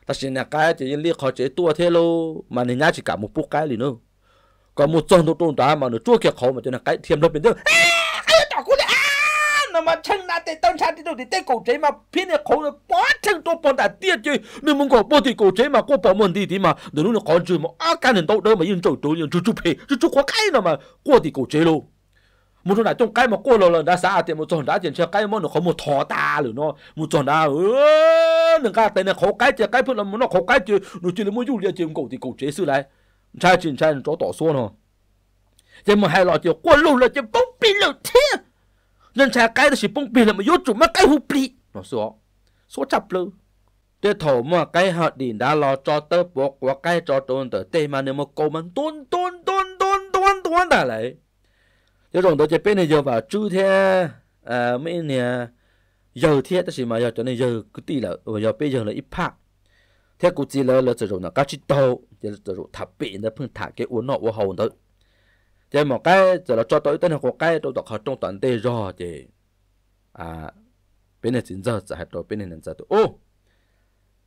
ta xin là cái chỉ liên họ chỉ tu thế lô mà nên nhá chỉ cả một bu cái liền nữa còn một trong trông đá mà nó chưa kia khó mà cho nên cái thêm lớp bên đó mà chân na tê tông cha tê đâu thì tê cổ chế mà phía này khổ quá chân tôi bỏ đã tiếc chứ nếu muốn có bỏ thì cổ chế mà có bỏ mình đi thì mà nếu nó còn chưa mà à cái nền tàu đó mà yên chỗ trâu yên chú chú phê chú chú quá cái nào mà qua thì cổ chế luôn một chỗ này trong cái mà cô lò lần đã xa à, thì một chỗ đã tiền chơi cái mà nó có một thò ta rồi nó một chỗ nào ơ đừng cái tên này khó cái chơi cái phút là nó khó cái chơi nó chỉ là muốn dùng để chơi cổ thì cổ chế sư lại trai chuyện trai nó tỏ xuân hả 这么还老就过路了，就崩冰了天。nhân cha cái thì bông bì là mà yốt chủ mà cái hụp bì nó số số chập lư để thổ mà cái hạt đi đã lo cho tớ buộc và cái cho tôn tớ tê mà nếu mà cô mình tôn tôn tôn tôn tôn tôn đã lại thế rồi tôi chỉ bên này giờ chú thế à mấy nè giờ thế tức mà giờ cho nên giờ cứ tí là giờ bây giờ là ít phát thế cũng chỉ là là rồi nó cá chít tàu giờ rồi thập bị nó phun thả cái uốn nọ uốn hồn thôi chỉ một cái giờ là cho tôi tên của cái tôi đọc họ trong toàn thế rồi chị à bên này chính giờ giải rồi bên này nên giờ tôi ô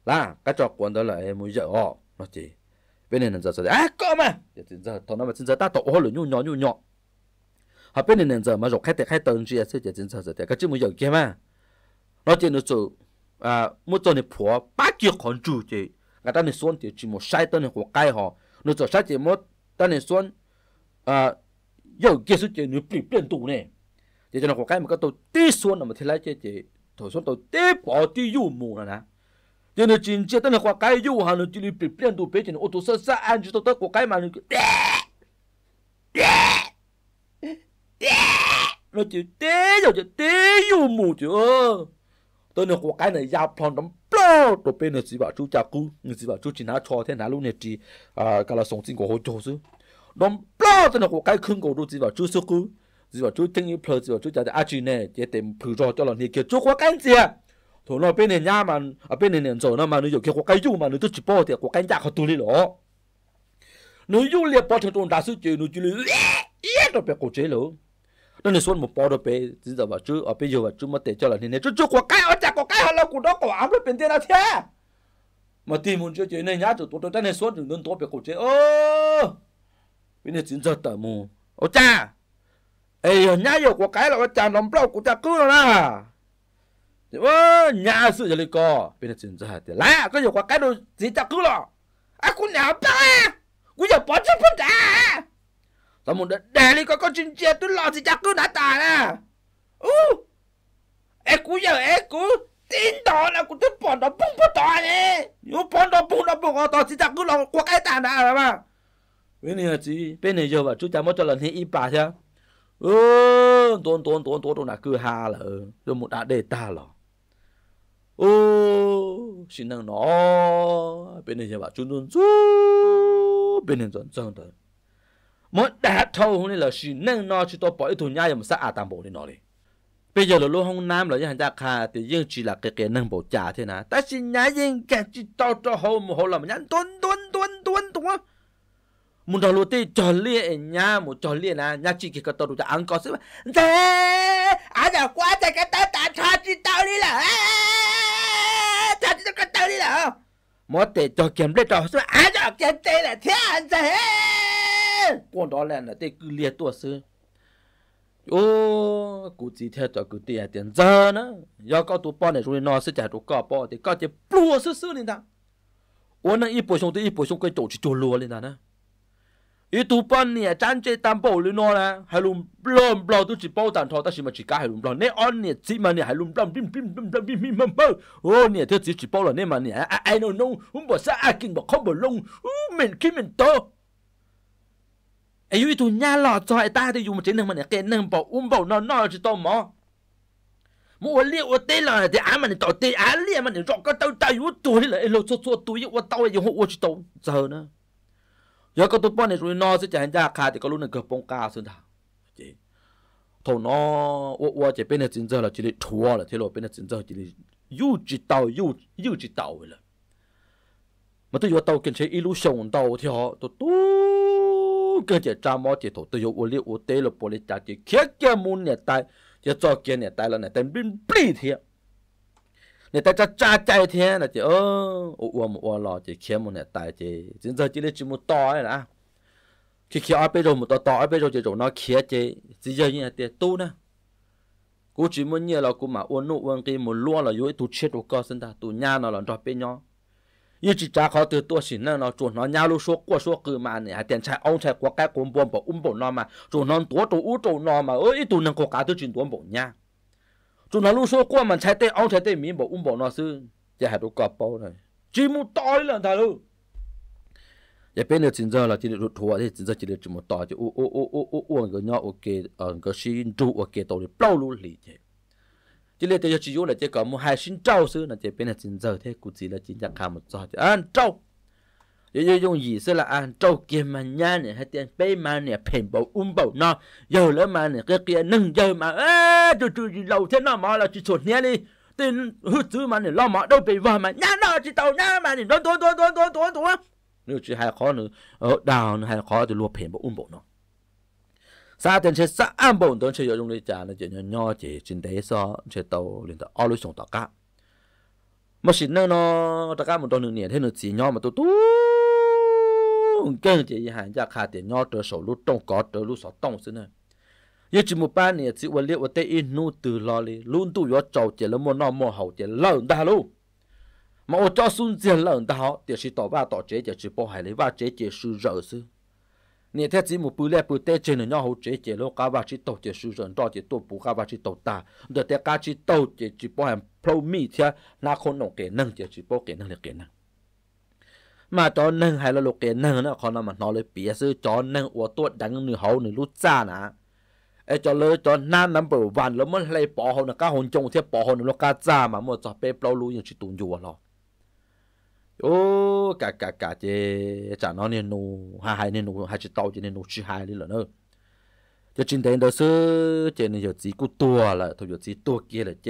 là cái trò quan đó là em muốn giờ họ nó chị bên này nên giờ rồi à có mà giờ chính giờ thằng nó mà chính giờ ta tổ hồ lửa nhu nhỏ nhu nhỏ họ bên này nên giờ mà rồi khai tệ khai tầng gì sẽ giờ chính giờ giờ cái chữ muốn giờ kia mà nó chỉ nó chủ à muốn cho này phổ ba triệu con chủ chị người ta này xuống thì chỉ một sai tên của cái họ nó cho sai chỉ một ta này xuống à giờ kia số chơi nửa biển biển tù nè thì cho nó có cái mà cái tôi tí xuống là mà thế lại chế chơi thổi xuống tôi tí bỏ tí dù mù là nè cho nên chính chế tên là có cái dù hà nó chỉ đi biển biển tù bế cho nó ô tô sơ sơ ăn cho tôi tất có cái mà nó nó chỉ tí rồi chỉ tí dù mù chứ tôi nó có cái này giao phong đóng blo tôi bên nó chỉ bảo chú cha cú chỉ bảo chú chỉ nói cho thế nào luôn này chỉ à cái là sống sinh của hồ chó chứ đom bla tên nó cái khưng cổ đồ gì vào chú sốc cú gì vào chú tiếng như plơ gì vào chú chả để aji nè để tìm phù cho cho lần này kia chú quá cái gì à thủ nó bên này nhà mà ở bên này nè rồi nó mà nó dùng kia quá cái chú mà nó tôi chỉ bỏ thì quá cái nhà họ tu đi lỗ nó dùng liệp bỏ thằng trộn đá sư chơi nó chỉ lì ít rồi bé cổ chế lỗ nó nên xuân một bỏ rồi bé gì giờ vào chú ở bên giờ vào chú mà để cho lần này, chú chú quá cái ở chả quá cái họ là cụ đó cổ ám rồi bên tiền nào thế mà tìm muốn chơi chơi này nhá tụi tôi đang nên xuân đừng nên tốt bé cổ chế ơ วินิจินจอตมูโอจ้าเอ้ยญ่าอยู่กว่าไกลเราก็จานลมเปล่ากูจะกู้แล้วนะเดี๋ยวญ่าสุดจะเลยก็วินิจินจอเดี๋ยวละก็อยู่กว่าไกลดูสิจะกู้หรอไอ้กูหนาวป้ากูอยากปอดฉันพุ่งจ้าสมุนเดลิก็ก็จินเจียตุนหล่อสิจะกู้หน้าตาน่ะอู้ไอ้กูอยากไอ้กู tin đó là cũng tôi bỏ nó bung bút tòa nè nếu bỏ nó bung nó bung ở tòa thì chắc cứ lòng quạt cái tàn đã rồi mà bên này chỉ bên này giờ và chú cha mất cho lần hết ít bà thế ơ tốn tốn tốn tốn tốn là cứ hà là rồi một đã đề ta là ô xin năng nó bên này giờ và chú luôn chú bên này dần dần dần mỗi đã thâu này là xin năng nó chỉ tôi bỏ ít thùng nhai mà sát tạm bộ đi nó đi bây giờ là lô hông nam là hàng ra khà thì riêng chỉ là cái cái năng bộ trả thế nào ta xin nhá riêng cái chỉ tao cho hậu một hậu là mà nhắn tuấn tuấn tuấn tuấn tuấn mun dalu te jolli nya mo jolli na nya chi ki ka to ja ang ko se de a ja kwa ta ka ta ta cha chi ta ri la eh, cha chi ka ta ri la mo te cho kem le to se a ja kem te la thia an se ko do le na te cứ lia to se ô cụ chỉ theo cho cụ tiền tiền giờ nữa do có tụ bọn này rồi nó sẽ trả tụ cọ bọn thì có chỉ plua sứ sứ lên đó ô nó ít bổ sung thì ít bổ sung cái chỗ chỉ chỗ lúa lên đó nữa ý bận nè chán chơi tam bảo luôn nó nè hay luôn lom lo tu chỉ bảo tàn thọ ta chỉ mà chỉ cả hay luôn lo nè on nè chỉ mà nè hay luôn lom bim bim bim bim bim bim bim nè thứ chỉ chỉ bảo là nè mà nè ai nó nó không bỏ sa ai không bỏ lông mình khi mình to ấy ý nhà lọ cho ai ta thì dùng một chế năng nè cái năng bảo um bảo nó nó chỉ to mỏ mua liệu ô tê là thì á mà nè tao tê á liệu cái tao tao yếu tuổi là lô cho cho tuổi yếu tao yếu hộ chỉ tao giờ nữa 然后就跑到那瑞诺，虽然人家卡，但是卡里边那个功能卡，真的，真的，偷呢，喔喔，这是真的了，这是真的了，这是真的了，这是又一道又又一道了。没有到跟前一路小道，然后到这个炸毛街头，都有玻璃屋、带了玻璃家具、开开门年代，一早开门年代了呢，但并不热。你在这炸炸一天，那就哦，我们我老就看么呢，大姐，现在这里这么大啊，去去二百多么多大，二百多就做那看姐，直接人家多呢。กูจีมันเนี่ยเรากูมาอ้วนนุ่วนกีมันล้วนเราอยู่ตัวเช็ดตัวก็สันตาตัวหน้าเราหลังจากเป็นยองยี่จีจ้าเขาตัวตัวสินนั่นเราจวนน้องหน้าลูกชัวกัวชัวกือมาเนี่ยเตียนชายเอาชายกัวแก่กุมบวมบอกอุ้มบอกนอนมาจวนนอนตัวตัวอู้ตัวนอนมาเอ้ยตัวนึงกัวกาตัวจีนตัวบอกเนี่ย chúng nào lúc số qua mình chạy tên ông chạy tên miếng bảo um bảo nó sư giờ hạt đủ cọp bao này chỉ muốn tối là thà luôn giờ bên được chính giờ là chỉ được thua thì chính giờ chỉ được chỉ một tỏi chứ u u u u u u cái nhau ok ở cái xin trụ ok tàu đi bao luôn lì thế chỉ là giờ chỉ vô là chỉ có một hai xin trâu sư là chỉ bên là chính giờ thế cũng chỉ là chính chắc hàng một trò chứ ăn trâu yo dùng gì sẽ là ăn trâu kia mà nha này hay tiền bê mà này phèn bầu um bầu nó giờ lỡ mà này cái kia nâng giờ mà ê chú chú gì lâu thế nó mà là chú chuột nhé đi tên hư chứ mà này lo mà đâu bị vợ mà nha nó chỉ tàu nha mà này đó đó đó đó đó đó đó nếu chỉ hay khó nữa ở đào hay khó thì luôn phèn bầu um bầu nó sa tiền sẽ sa ăn bầu tôi sẽ dùng đi trả là chuyện nhỏ nhỏ chỉ trên đấy so tàu liền tàu alo xuống tàu cá mà xin nó nó tàu cá một tuần nữa nó chỉ nhỏ mà tôi tu 用跟着一喊家看点鸟着手路动搞着路少动是呢。一直木半年只我列我带一路 từ lo li luôn tu trâu chỉ là mua nó mua hậu chỉ lợn ta lu mà ô cho sun chỉ lợn ta thì chỉ tỏ ba tỏ chế chỉ chỉ bỏ hải lấy chế chỉ sư rợ sư nè thế chỉ một bự lẹ bự tê trên nhau hậu chế chỉ lo cá ba chỉ tàu chỉ sư rợ đó chỉ chỉ tàu ta rồi thế cá chỉ tàu chỉ chỉ bỏ hải pro mi thế na khôn nổ năng chỉ chỉ bỏ năng là kể năng มาจอนึงให้ละลกเกนึงนะคอน้มันนอนเลยเปียซื้อจอนึงอวตัวดังหนึ่งหัวหนึ่งรู้จ้านะไอจอเลยจอนั่นนัมเปอร์วันแล้วมันเลยปอหัวหนะก้าหงจงเทียปอหัวหนึ่งลูกาจ้ามาหมด่อจอเปเปล่ารู้อย่างชิตุนยู่หรอโอ้กะกะกะเจจากน้อเนี่ยนูหายเนี่ยนูหายชิตเต้าเจเนี่ยนูชิหายนี่เหรอเนอะจะจินเตนเดอร์ซื้อเจเนี่ยจีกูตัวละทุกอย่างจีตัวเกลือ์ละเจ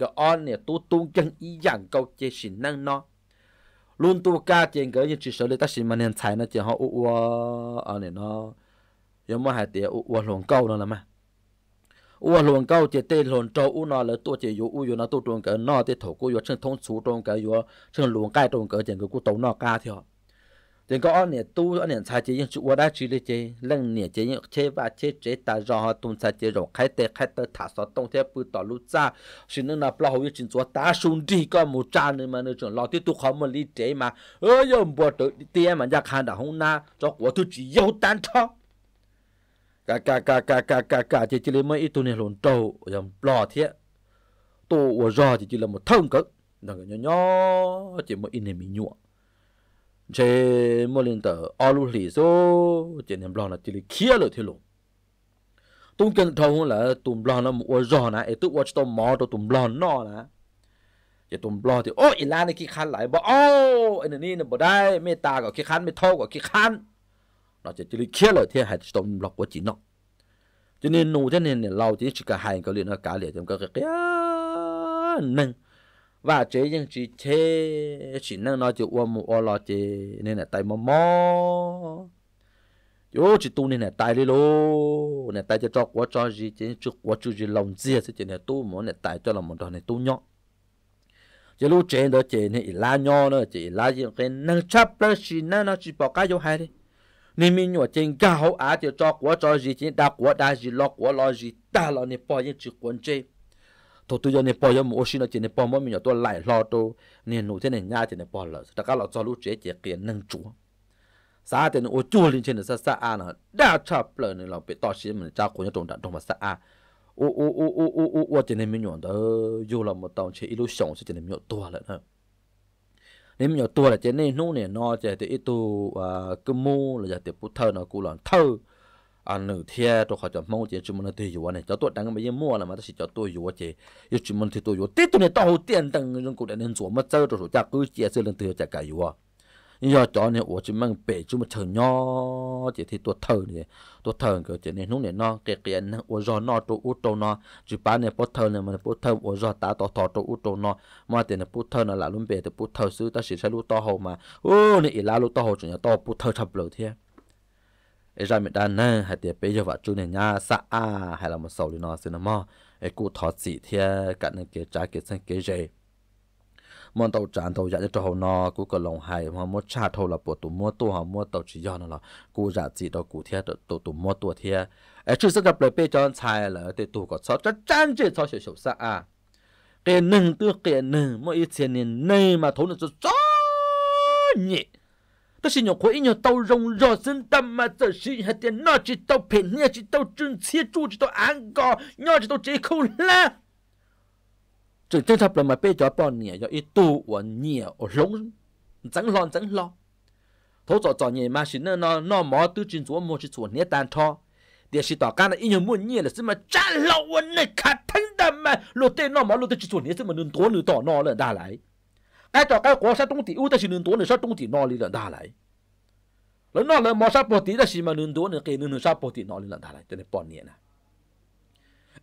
ก็อ้อนเนี่ยตัวตุ้งกันอีอย่างเก่าเจชินนั่งเนาะ luôn tu ca tiền cái như chỉ số lấy ta xin mà nên xài nó chỉ họ u à này nó giờ mà hai tiền u luồng câu nó là mà u luồng câu chỉ tê luồng trâu u nó là tu chỉ u u nó tu trồng cái nó thì thổ cô u chân thông số trồng cái u chân luồng cái trồng cái tiền cái cô tàu nó ca theo anh cho này ta ta, rồi họ khai khai xuống ra, có một không đi mà, mà 人家二年多二年才结，因我那去的结，两年结因切吧切这打然后东才结肉开得开得他说冬天不到路咋，是那那不好有真做大兄弟个木渣呢嘛那种老弟都好么理解嘛，哎呦不得爹嘛家看到红呐，这我都只有单超。cả cả cả cả cả cả cả chỉ chỉ lấy mấy tụi này lộn trâu dòng lò thế tôi vừa rồi chỉ chỉ là một thông cực nó nhỏ nhỏ chỉ một in này mình nhụa chế mua lên tờ ao lũ lì số chế niệm lo là chỉ kia rồi thì lụ tung chân thâu là tụm lo nó mua giò nè ấy tự watch tao mò tao tụm lo nó nè chế tụm lo thì ô ý lan này kia khăn lại bỏ ô ấy này nè bỏ đây mê ta gọi kia khăn mê thâu gọi kia khăn nó chế chỉ kia rồi thì hai tụm lo của chị nó cho nên nụ thế nên là lâu chỉ chỉ cả hai cái liền nó cả liền chúng cái cái nâng và chế những chỉ chế chỉ năng nói chữ ôm mù lo chế nên là tay mò mò yo chỉ tu nên là tay đi lô nên tay cho cho quá cho gì chế chút quá chút gì lòng dìa sẽ chế này tu mò nên tay cho lòng một đòn này tu nhọ chế lúc chế đó chế nên là nhọ đó chế là gì cái năng chấp đó chỉ năng nó chỉ bỏ cái yêu hại đi nên mình nhọ chế gạo á cho cho quá cho gì chế đa quá đa gì lo quá lo gì ta là nên bỏ những chữ quan chế thôi tư giờ này bỏ giờ mua xin là chỉ này bỏ mỗi mình tôi lại lo tô nên nụ thế này nhá chỉ này bỏ lỡ tất cả là do lũ trẻ trẻ kia nâng chúa sa thì nó chua lên trên là sa sa à nó đã chập lỡ này là bị to xí mình cha của nhà trong đạn trong mà sa à ô ô ô ô ô ô ô chỉ này mình nhọn đó dù là một tàu chỉ ít lũ sống chỉ này mình nhọn to lỡ nữa nếu mình nhọn to là chỉ này nụ này nó chỉ thì ít tu à cứ mua là giờ thì bút thơ nó cũng là thơ anh à, nữ thiệt tôi khỏi cho mong chỉ chúng mình tôi yêu này cho tôi đang bây giờ mua là mà tôi chỉ cho tôi yêu chứ? yêu chúng mình thì tôi yêu tết tôi này tao tiền tăng nhưng cũng đã nên chuẩn mà chơi tôi số chắc cứ chia sẻ lên từ chắc cả yêu giờ cho nên ủa chúng mình bể chúng mình thở nhỏ chỉ thì tôi thở này tôi thở cái chỉ này lúc này nó cái cái anh ủa do nó tôi út tôi nó chỉ bán này bút thở này mà bút thở ủa do ta tao thọ tôi út tôi nó mà tiền này bút thở là luôn bể thì bút thở xứ ta chỉ sẽ lúc to hồ mà ô này là lúc to hồ chỉ là to bút thở chập lửa thiệt ai ra mình đang nè hay tiệp bây giờ vợ chú này nhá sa à hay là một sầu nó xin mà ai cụ thọ sĩ thế cả nên cái trái cái sen cái gì món tàu tràn tàu dạ cho hậu nó cũng có lòng hay mà mua cha thâu là bộ tụ mua tu họ mua tàu chỉ do nó là cụ dạ chỉ đó cụ thế tụ tụ mua tu thế ai chú sắp gặp lại bây giờ xài là để tụ có sao chắc chắn chỉ sao sẽ sầu sa à cái nương tư cái nương mỗi ít tiền này mà thốn được cho nhẹ 都是鸟块，一年到冬热，生得嘛就是热点，鸟只到平，鸟只到准，切煮只到安个，鸟只到借口烂。就正他本来白做半年，又一到过年，我冷真冷真。头早早年嘛是那那那毛都准做毛去做年单套，但是大家呢一年没年了，什么家了我那看疼得嘛？落得那毛落得去做年，怎么能多人到恼了，哪来。ai cho cái quá sát tung tỷ u ta chỉ nên tuấn sát tung tỷ nó li lần đa lại lần nó lần mò sát bồ tỷ ta chỉ mà nên tuấn cái nên sát bồ tỷ nó li lần đa lại cho nên bọn nè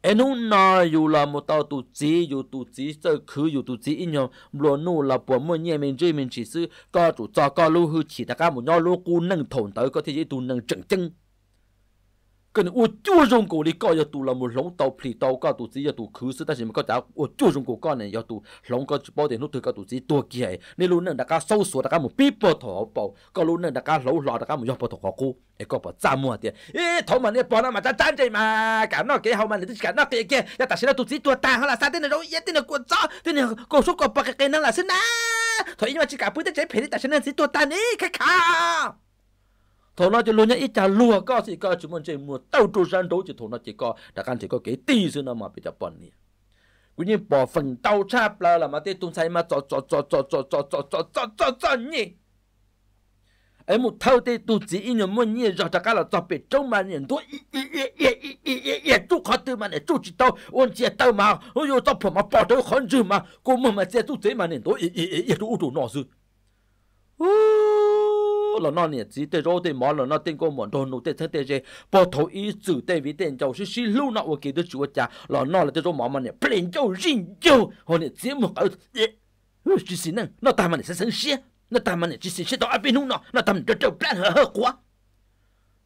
enu na yu la mo tao tu chi yu tu chi sơ khứ yu tu chi in yo lo nu la po mo nye men je men chỉ sư có chủ cho có lu hư chỉ ta cả một nho lu cu nâng thổn tới có thể tu nâng chừng chừng cái này chúa dùng cổ đi coi giờ tụ làm một lông tàu phì tàu có tụ chỉ giờ tụ khứ sư ta chỉ mà có cháu ô chúa dùng cổ con này giờ tụ lông có bao tiền nút từ có tụ chỉ tua kia nên luôn nên đã cá sâu sủa đã cá một people thọ bầu có luôn nên đã cá lẩu lò đã cá một dọc thọ khó cô ấy có bỏ ra mua tiền ê thọ mà nè bỏ nó mà ta chán chơi mà cả nó cái hậu mà này cả nó cái kia giờ ta sẽ là tụ chỉ tua ta hay là sao thế này đâu giờ thế này cuốn gió thế này có số có bạc cái năng là xin à thôi nhưng mà chỉ cả bữa ta chế phê ta sẽ nên chỉ tua ta nè cái khá thổ nó chỉ luôn nhá ít chả lùa có gì có chúng mình chỉ mua tàu trù san đấu chỉ thổ nó chỉ có đã căn chỉ có kế tì xưa nó mà bị tập bẩn nè cứ như bỏ phần tàu cha là là mà tê tung say mà cho cho cho cho cho cho cho cho cho cho cho nhỉ ấy một thâu tê tu chỉ in nhầm muốn nhỉ rồi chắc là cho bị trông mà nhìn tôi chú khó tư mà này chú chỉ tao ôn chỉ tao mà ôi yo tao phải mà bỏ tao khó chứ mà cô mà mà chỉ tu chỉ mà nhìn tôi chú đủ nó chứ 老那年，子弟招待马老那天哥们，都努得他得些，抱头一子，带尾丁叫是西路那我给得住一家，老那了这种妈妈呢，不练酒，真酒，喝得这不好。西西呢？那大们是神生些？那大们是西西些到阿边弄那，那他们得酒烂好喝。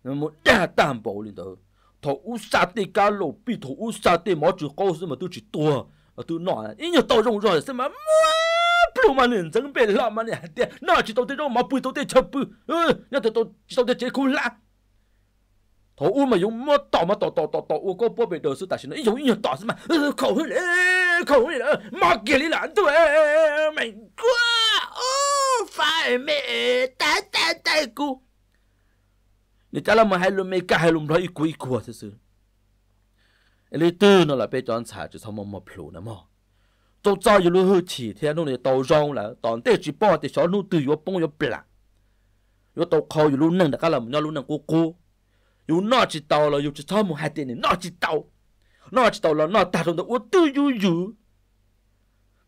那么大胆保哩头，他乌沙的干路比他乌沙的马住高什嘛，都是多，都那人家到容饶什么么？plu ma nen dân bên la ma ne de na chỉ tao thấy ro mà pu tao thấy che pu e ya tao to tao thấy de che ku la thổ u mà dùng mót tỏ mà tỏ tỏ tỏ tỏ u có bố bị đồ sư tài nó dùng nhiều tỏ mà khẩu hơi lệ khẩu hơi lệ mà kia lý lãn tôi mình quá ô phải mẹ ta ta ta cu để cha làm mà hai luôn, mẹ cả hai luôn, rồi cúi cua thế sự lấy tư nó là bé chọn xả chứ sao mà mà plu nó mà 做早一路后吃，天弄的都削了，当带去包的，小路都越帮越不了，越刀靠一路弄的，看了么娘一路能过过，有哪几刀了？有只草木海的呢？哪几刀？哪几刀了？那大众的我都有有，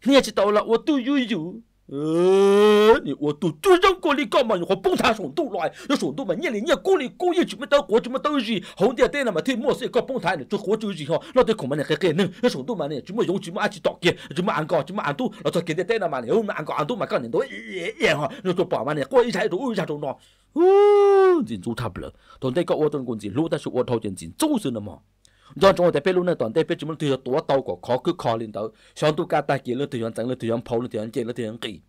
哪几刀了？我都有有。呃，你我都中央过你干嘛？你话崩台手都来，要手到嘛，一年一过管过工业全部都搞这么东西，红点点么听莫说搞崩台了，做活就是吼，拿点空嘛呢去搞呢？要手到嘛呢，全部用全部一次打去，全么硬交，全么硬赌，老早今天点嘛？好硬交硬赌嘛？今年多，咦呀吼，那做百万呢？过一下多，过一下多弄，哦，真做差不了。同这个话，当官钱，老早说我掏钱钱，就是那么。do trong tế pelu này toàn tế pelu chúng tôi tuổi tàu của khó cứ khó lên tàu xong tôi cả ta kia lên tôi chọn trắng lên tôi chọn phâu lên tôi chọn chết lên tôi chọn kỳ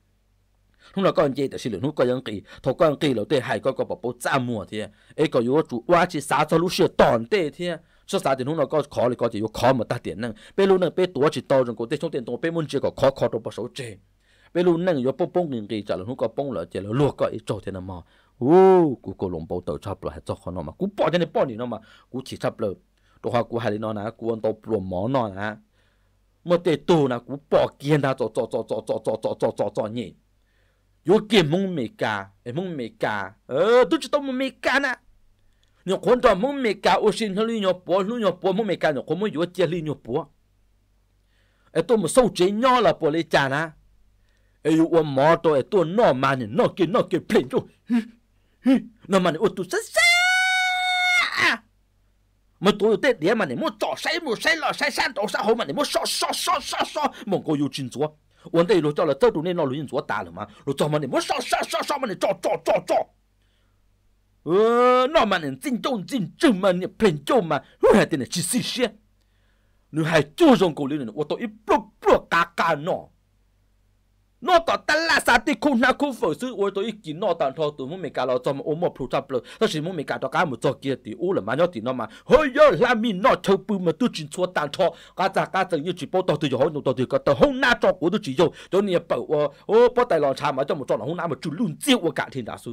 lúc nào có anh chị thì xin lỗi hôm coi anh kỳ thầu có anh kỳ là tôi hay coi có bảo bố cha mua thì ấy có yếu chủ quá chỉ sáng cho lúc xưa toàn tế thì số sáng thì lúc nào có khó thì có chỉ có khó mà ta tiền năng luôn này pelu tuổi chỉ tao trong cổ tế trong tiền tàu muốn chỉ có khó khó đâu bao số chơi luôn này yếu bông bông người kỳ trả lời hôm có bông là chỉ là có ít chỗ thế nào mà ô cú cô lồng bầu tàu chập là hết cho khó nó mà cú bỏ cho nên bỏ đi nó mà cú chỉ chập là đó hoa của hà lý nó nà của ăn tô bùm mỏ nó nà mà tê tô nà cú bỏ kiên ta cho cho cho cho cho cho cho cho cho cho nhỉ yo kiếm mông mì cả mông mì cả ờ tôi chỉ tao mông mì cả nà nhọ con trò mông mì cả ô xin hơi nhọ bỏ lu nhọ bỏ mông mì cả nhọ con mới yo chia li nhọ bỏ ấy tôi mà sâu chế nhau là bỏ lấy chả nà ấy yo mỏ tôi ấy tôi nọ mà nhỉ nọ kia nọ kia plin chú nó mà nhỉ ô tôi sá sá 么都有带连么你么多，谁么谁了谁山多山好么你么少少少少少，蒙古有金镯。我这一路走了这么那你老容易坐大了嘛？路走嘛你么少少少少嘛你坐坐坐坐，呃，那么你真正真正么你偏中么？我还等的去死些？你还坐上高头呢？我都一步步嘎嘎弄。nó có tất là sa ti khu na khu phở sư ôi tôi chỉ nó tàn thọ tụi mình cả lo cho mà ôm một phụ tập lực nó chỉ muốn mình cả đó cả một trò kia thì u là mà nhớ thì nó mà hơi giờ là mình nó thâu bự mà tôi chỉ chúa tàn thọ cả già cả từng như chỉ bao tao từ giờ hỏi nó tao từ cả tao không na trò của tôi chỉ dùng cho nên bảo ô ô bao tài lo cha mà cho một trò là không na mà chủ luôn tiêu của cả thiên đa số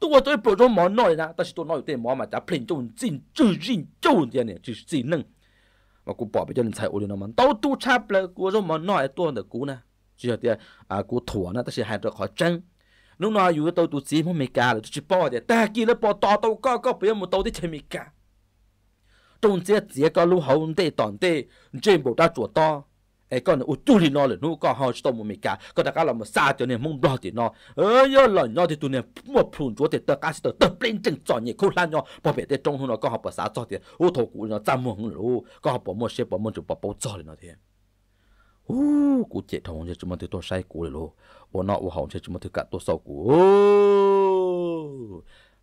tôi tôi bảo cho món nói là tôi chỉ tôi nói tiền món mà đã phình cho mình chín chữ chín chữ thế này chỉ chín nâng mà cô bảo bây giờ mình chạy ô đi nó mà tao tu chạp là cô cho món nói tôi được cô nè chỉ là cái à của thủa nó tức là hai đứa khó chân lúc nào dù tôi tụt gì mà mày rồi là chỉ bỏ đi, ta kia là bỏ to tao có có bây giờ một tao đi chơi mày cả trong chế chế có lúc hậu để tòn để trên bộ ta chuột to ai con nó chú đi nó là nó có họ cho một mình cả có đặc là một sao cho nên mong đo đi nó ơi yo là nó thì tụi này mua phun chúa thì tất cả sẽ tất bình chân cho nhỉ khâu lan nhau bỏ bể để trong nó có học bà xã cho thì ô thổ cụ nó chăm mong lũ có học bỏ mua xe bỏ mua chụp bỏ bỏ cho thì nó thế cú chết thằng chết chúng mình từ tôi sai cú rồi lo ô nọ ô hỏng chết chúng mình từ cả tôi sau cú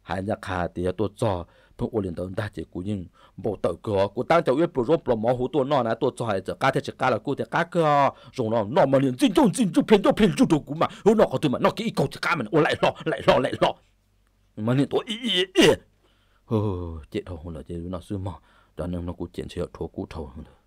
hai nhà khá thì tôi cho phong ô liền tận ta chết cú nhưng bộ tờ cửa cú tăng cháu yết bùn rộp lò máu hú tôi nọ này tôi cho hai chợ cá thế chợ cá là cú thế cá cơ rồi nọ nọ mà liền chính chung chính chung phiền chung phiền chung đồ cú mà hú nọ có tôi mà nọ cái cầu chợ cá mình ô lại lo lại lo lại lo mà liền tôi ý ý ý chết thằng là chết nó sư mà đó nên nó cú chết chuyện thua cú thua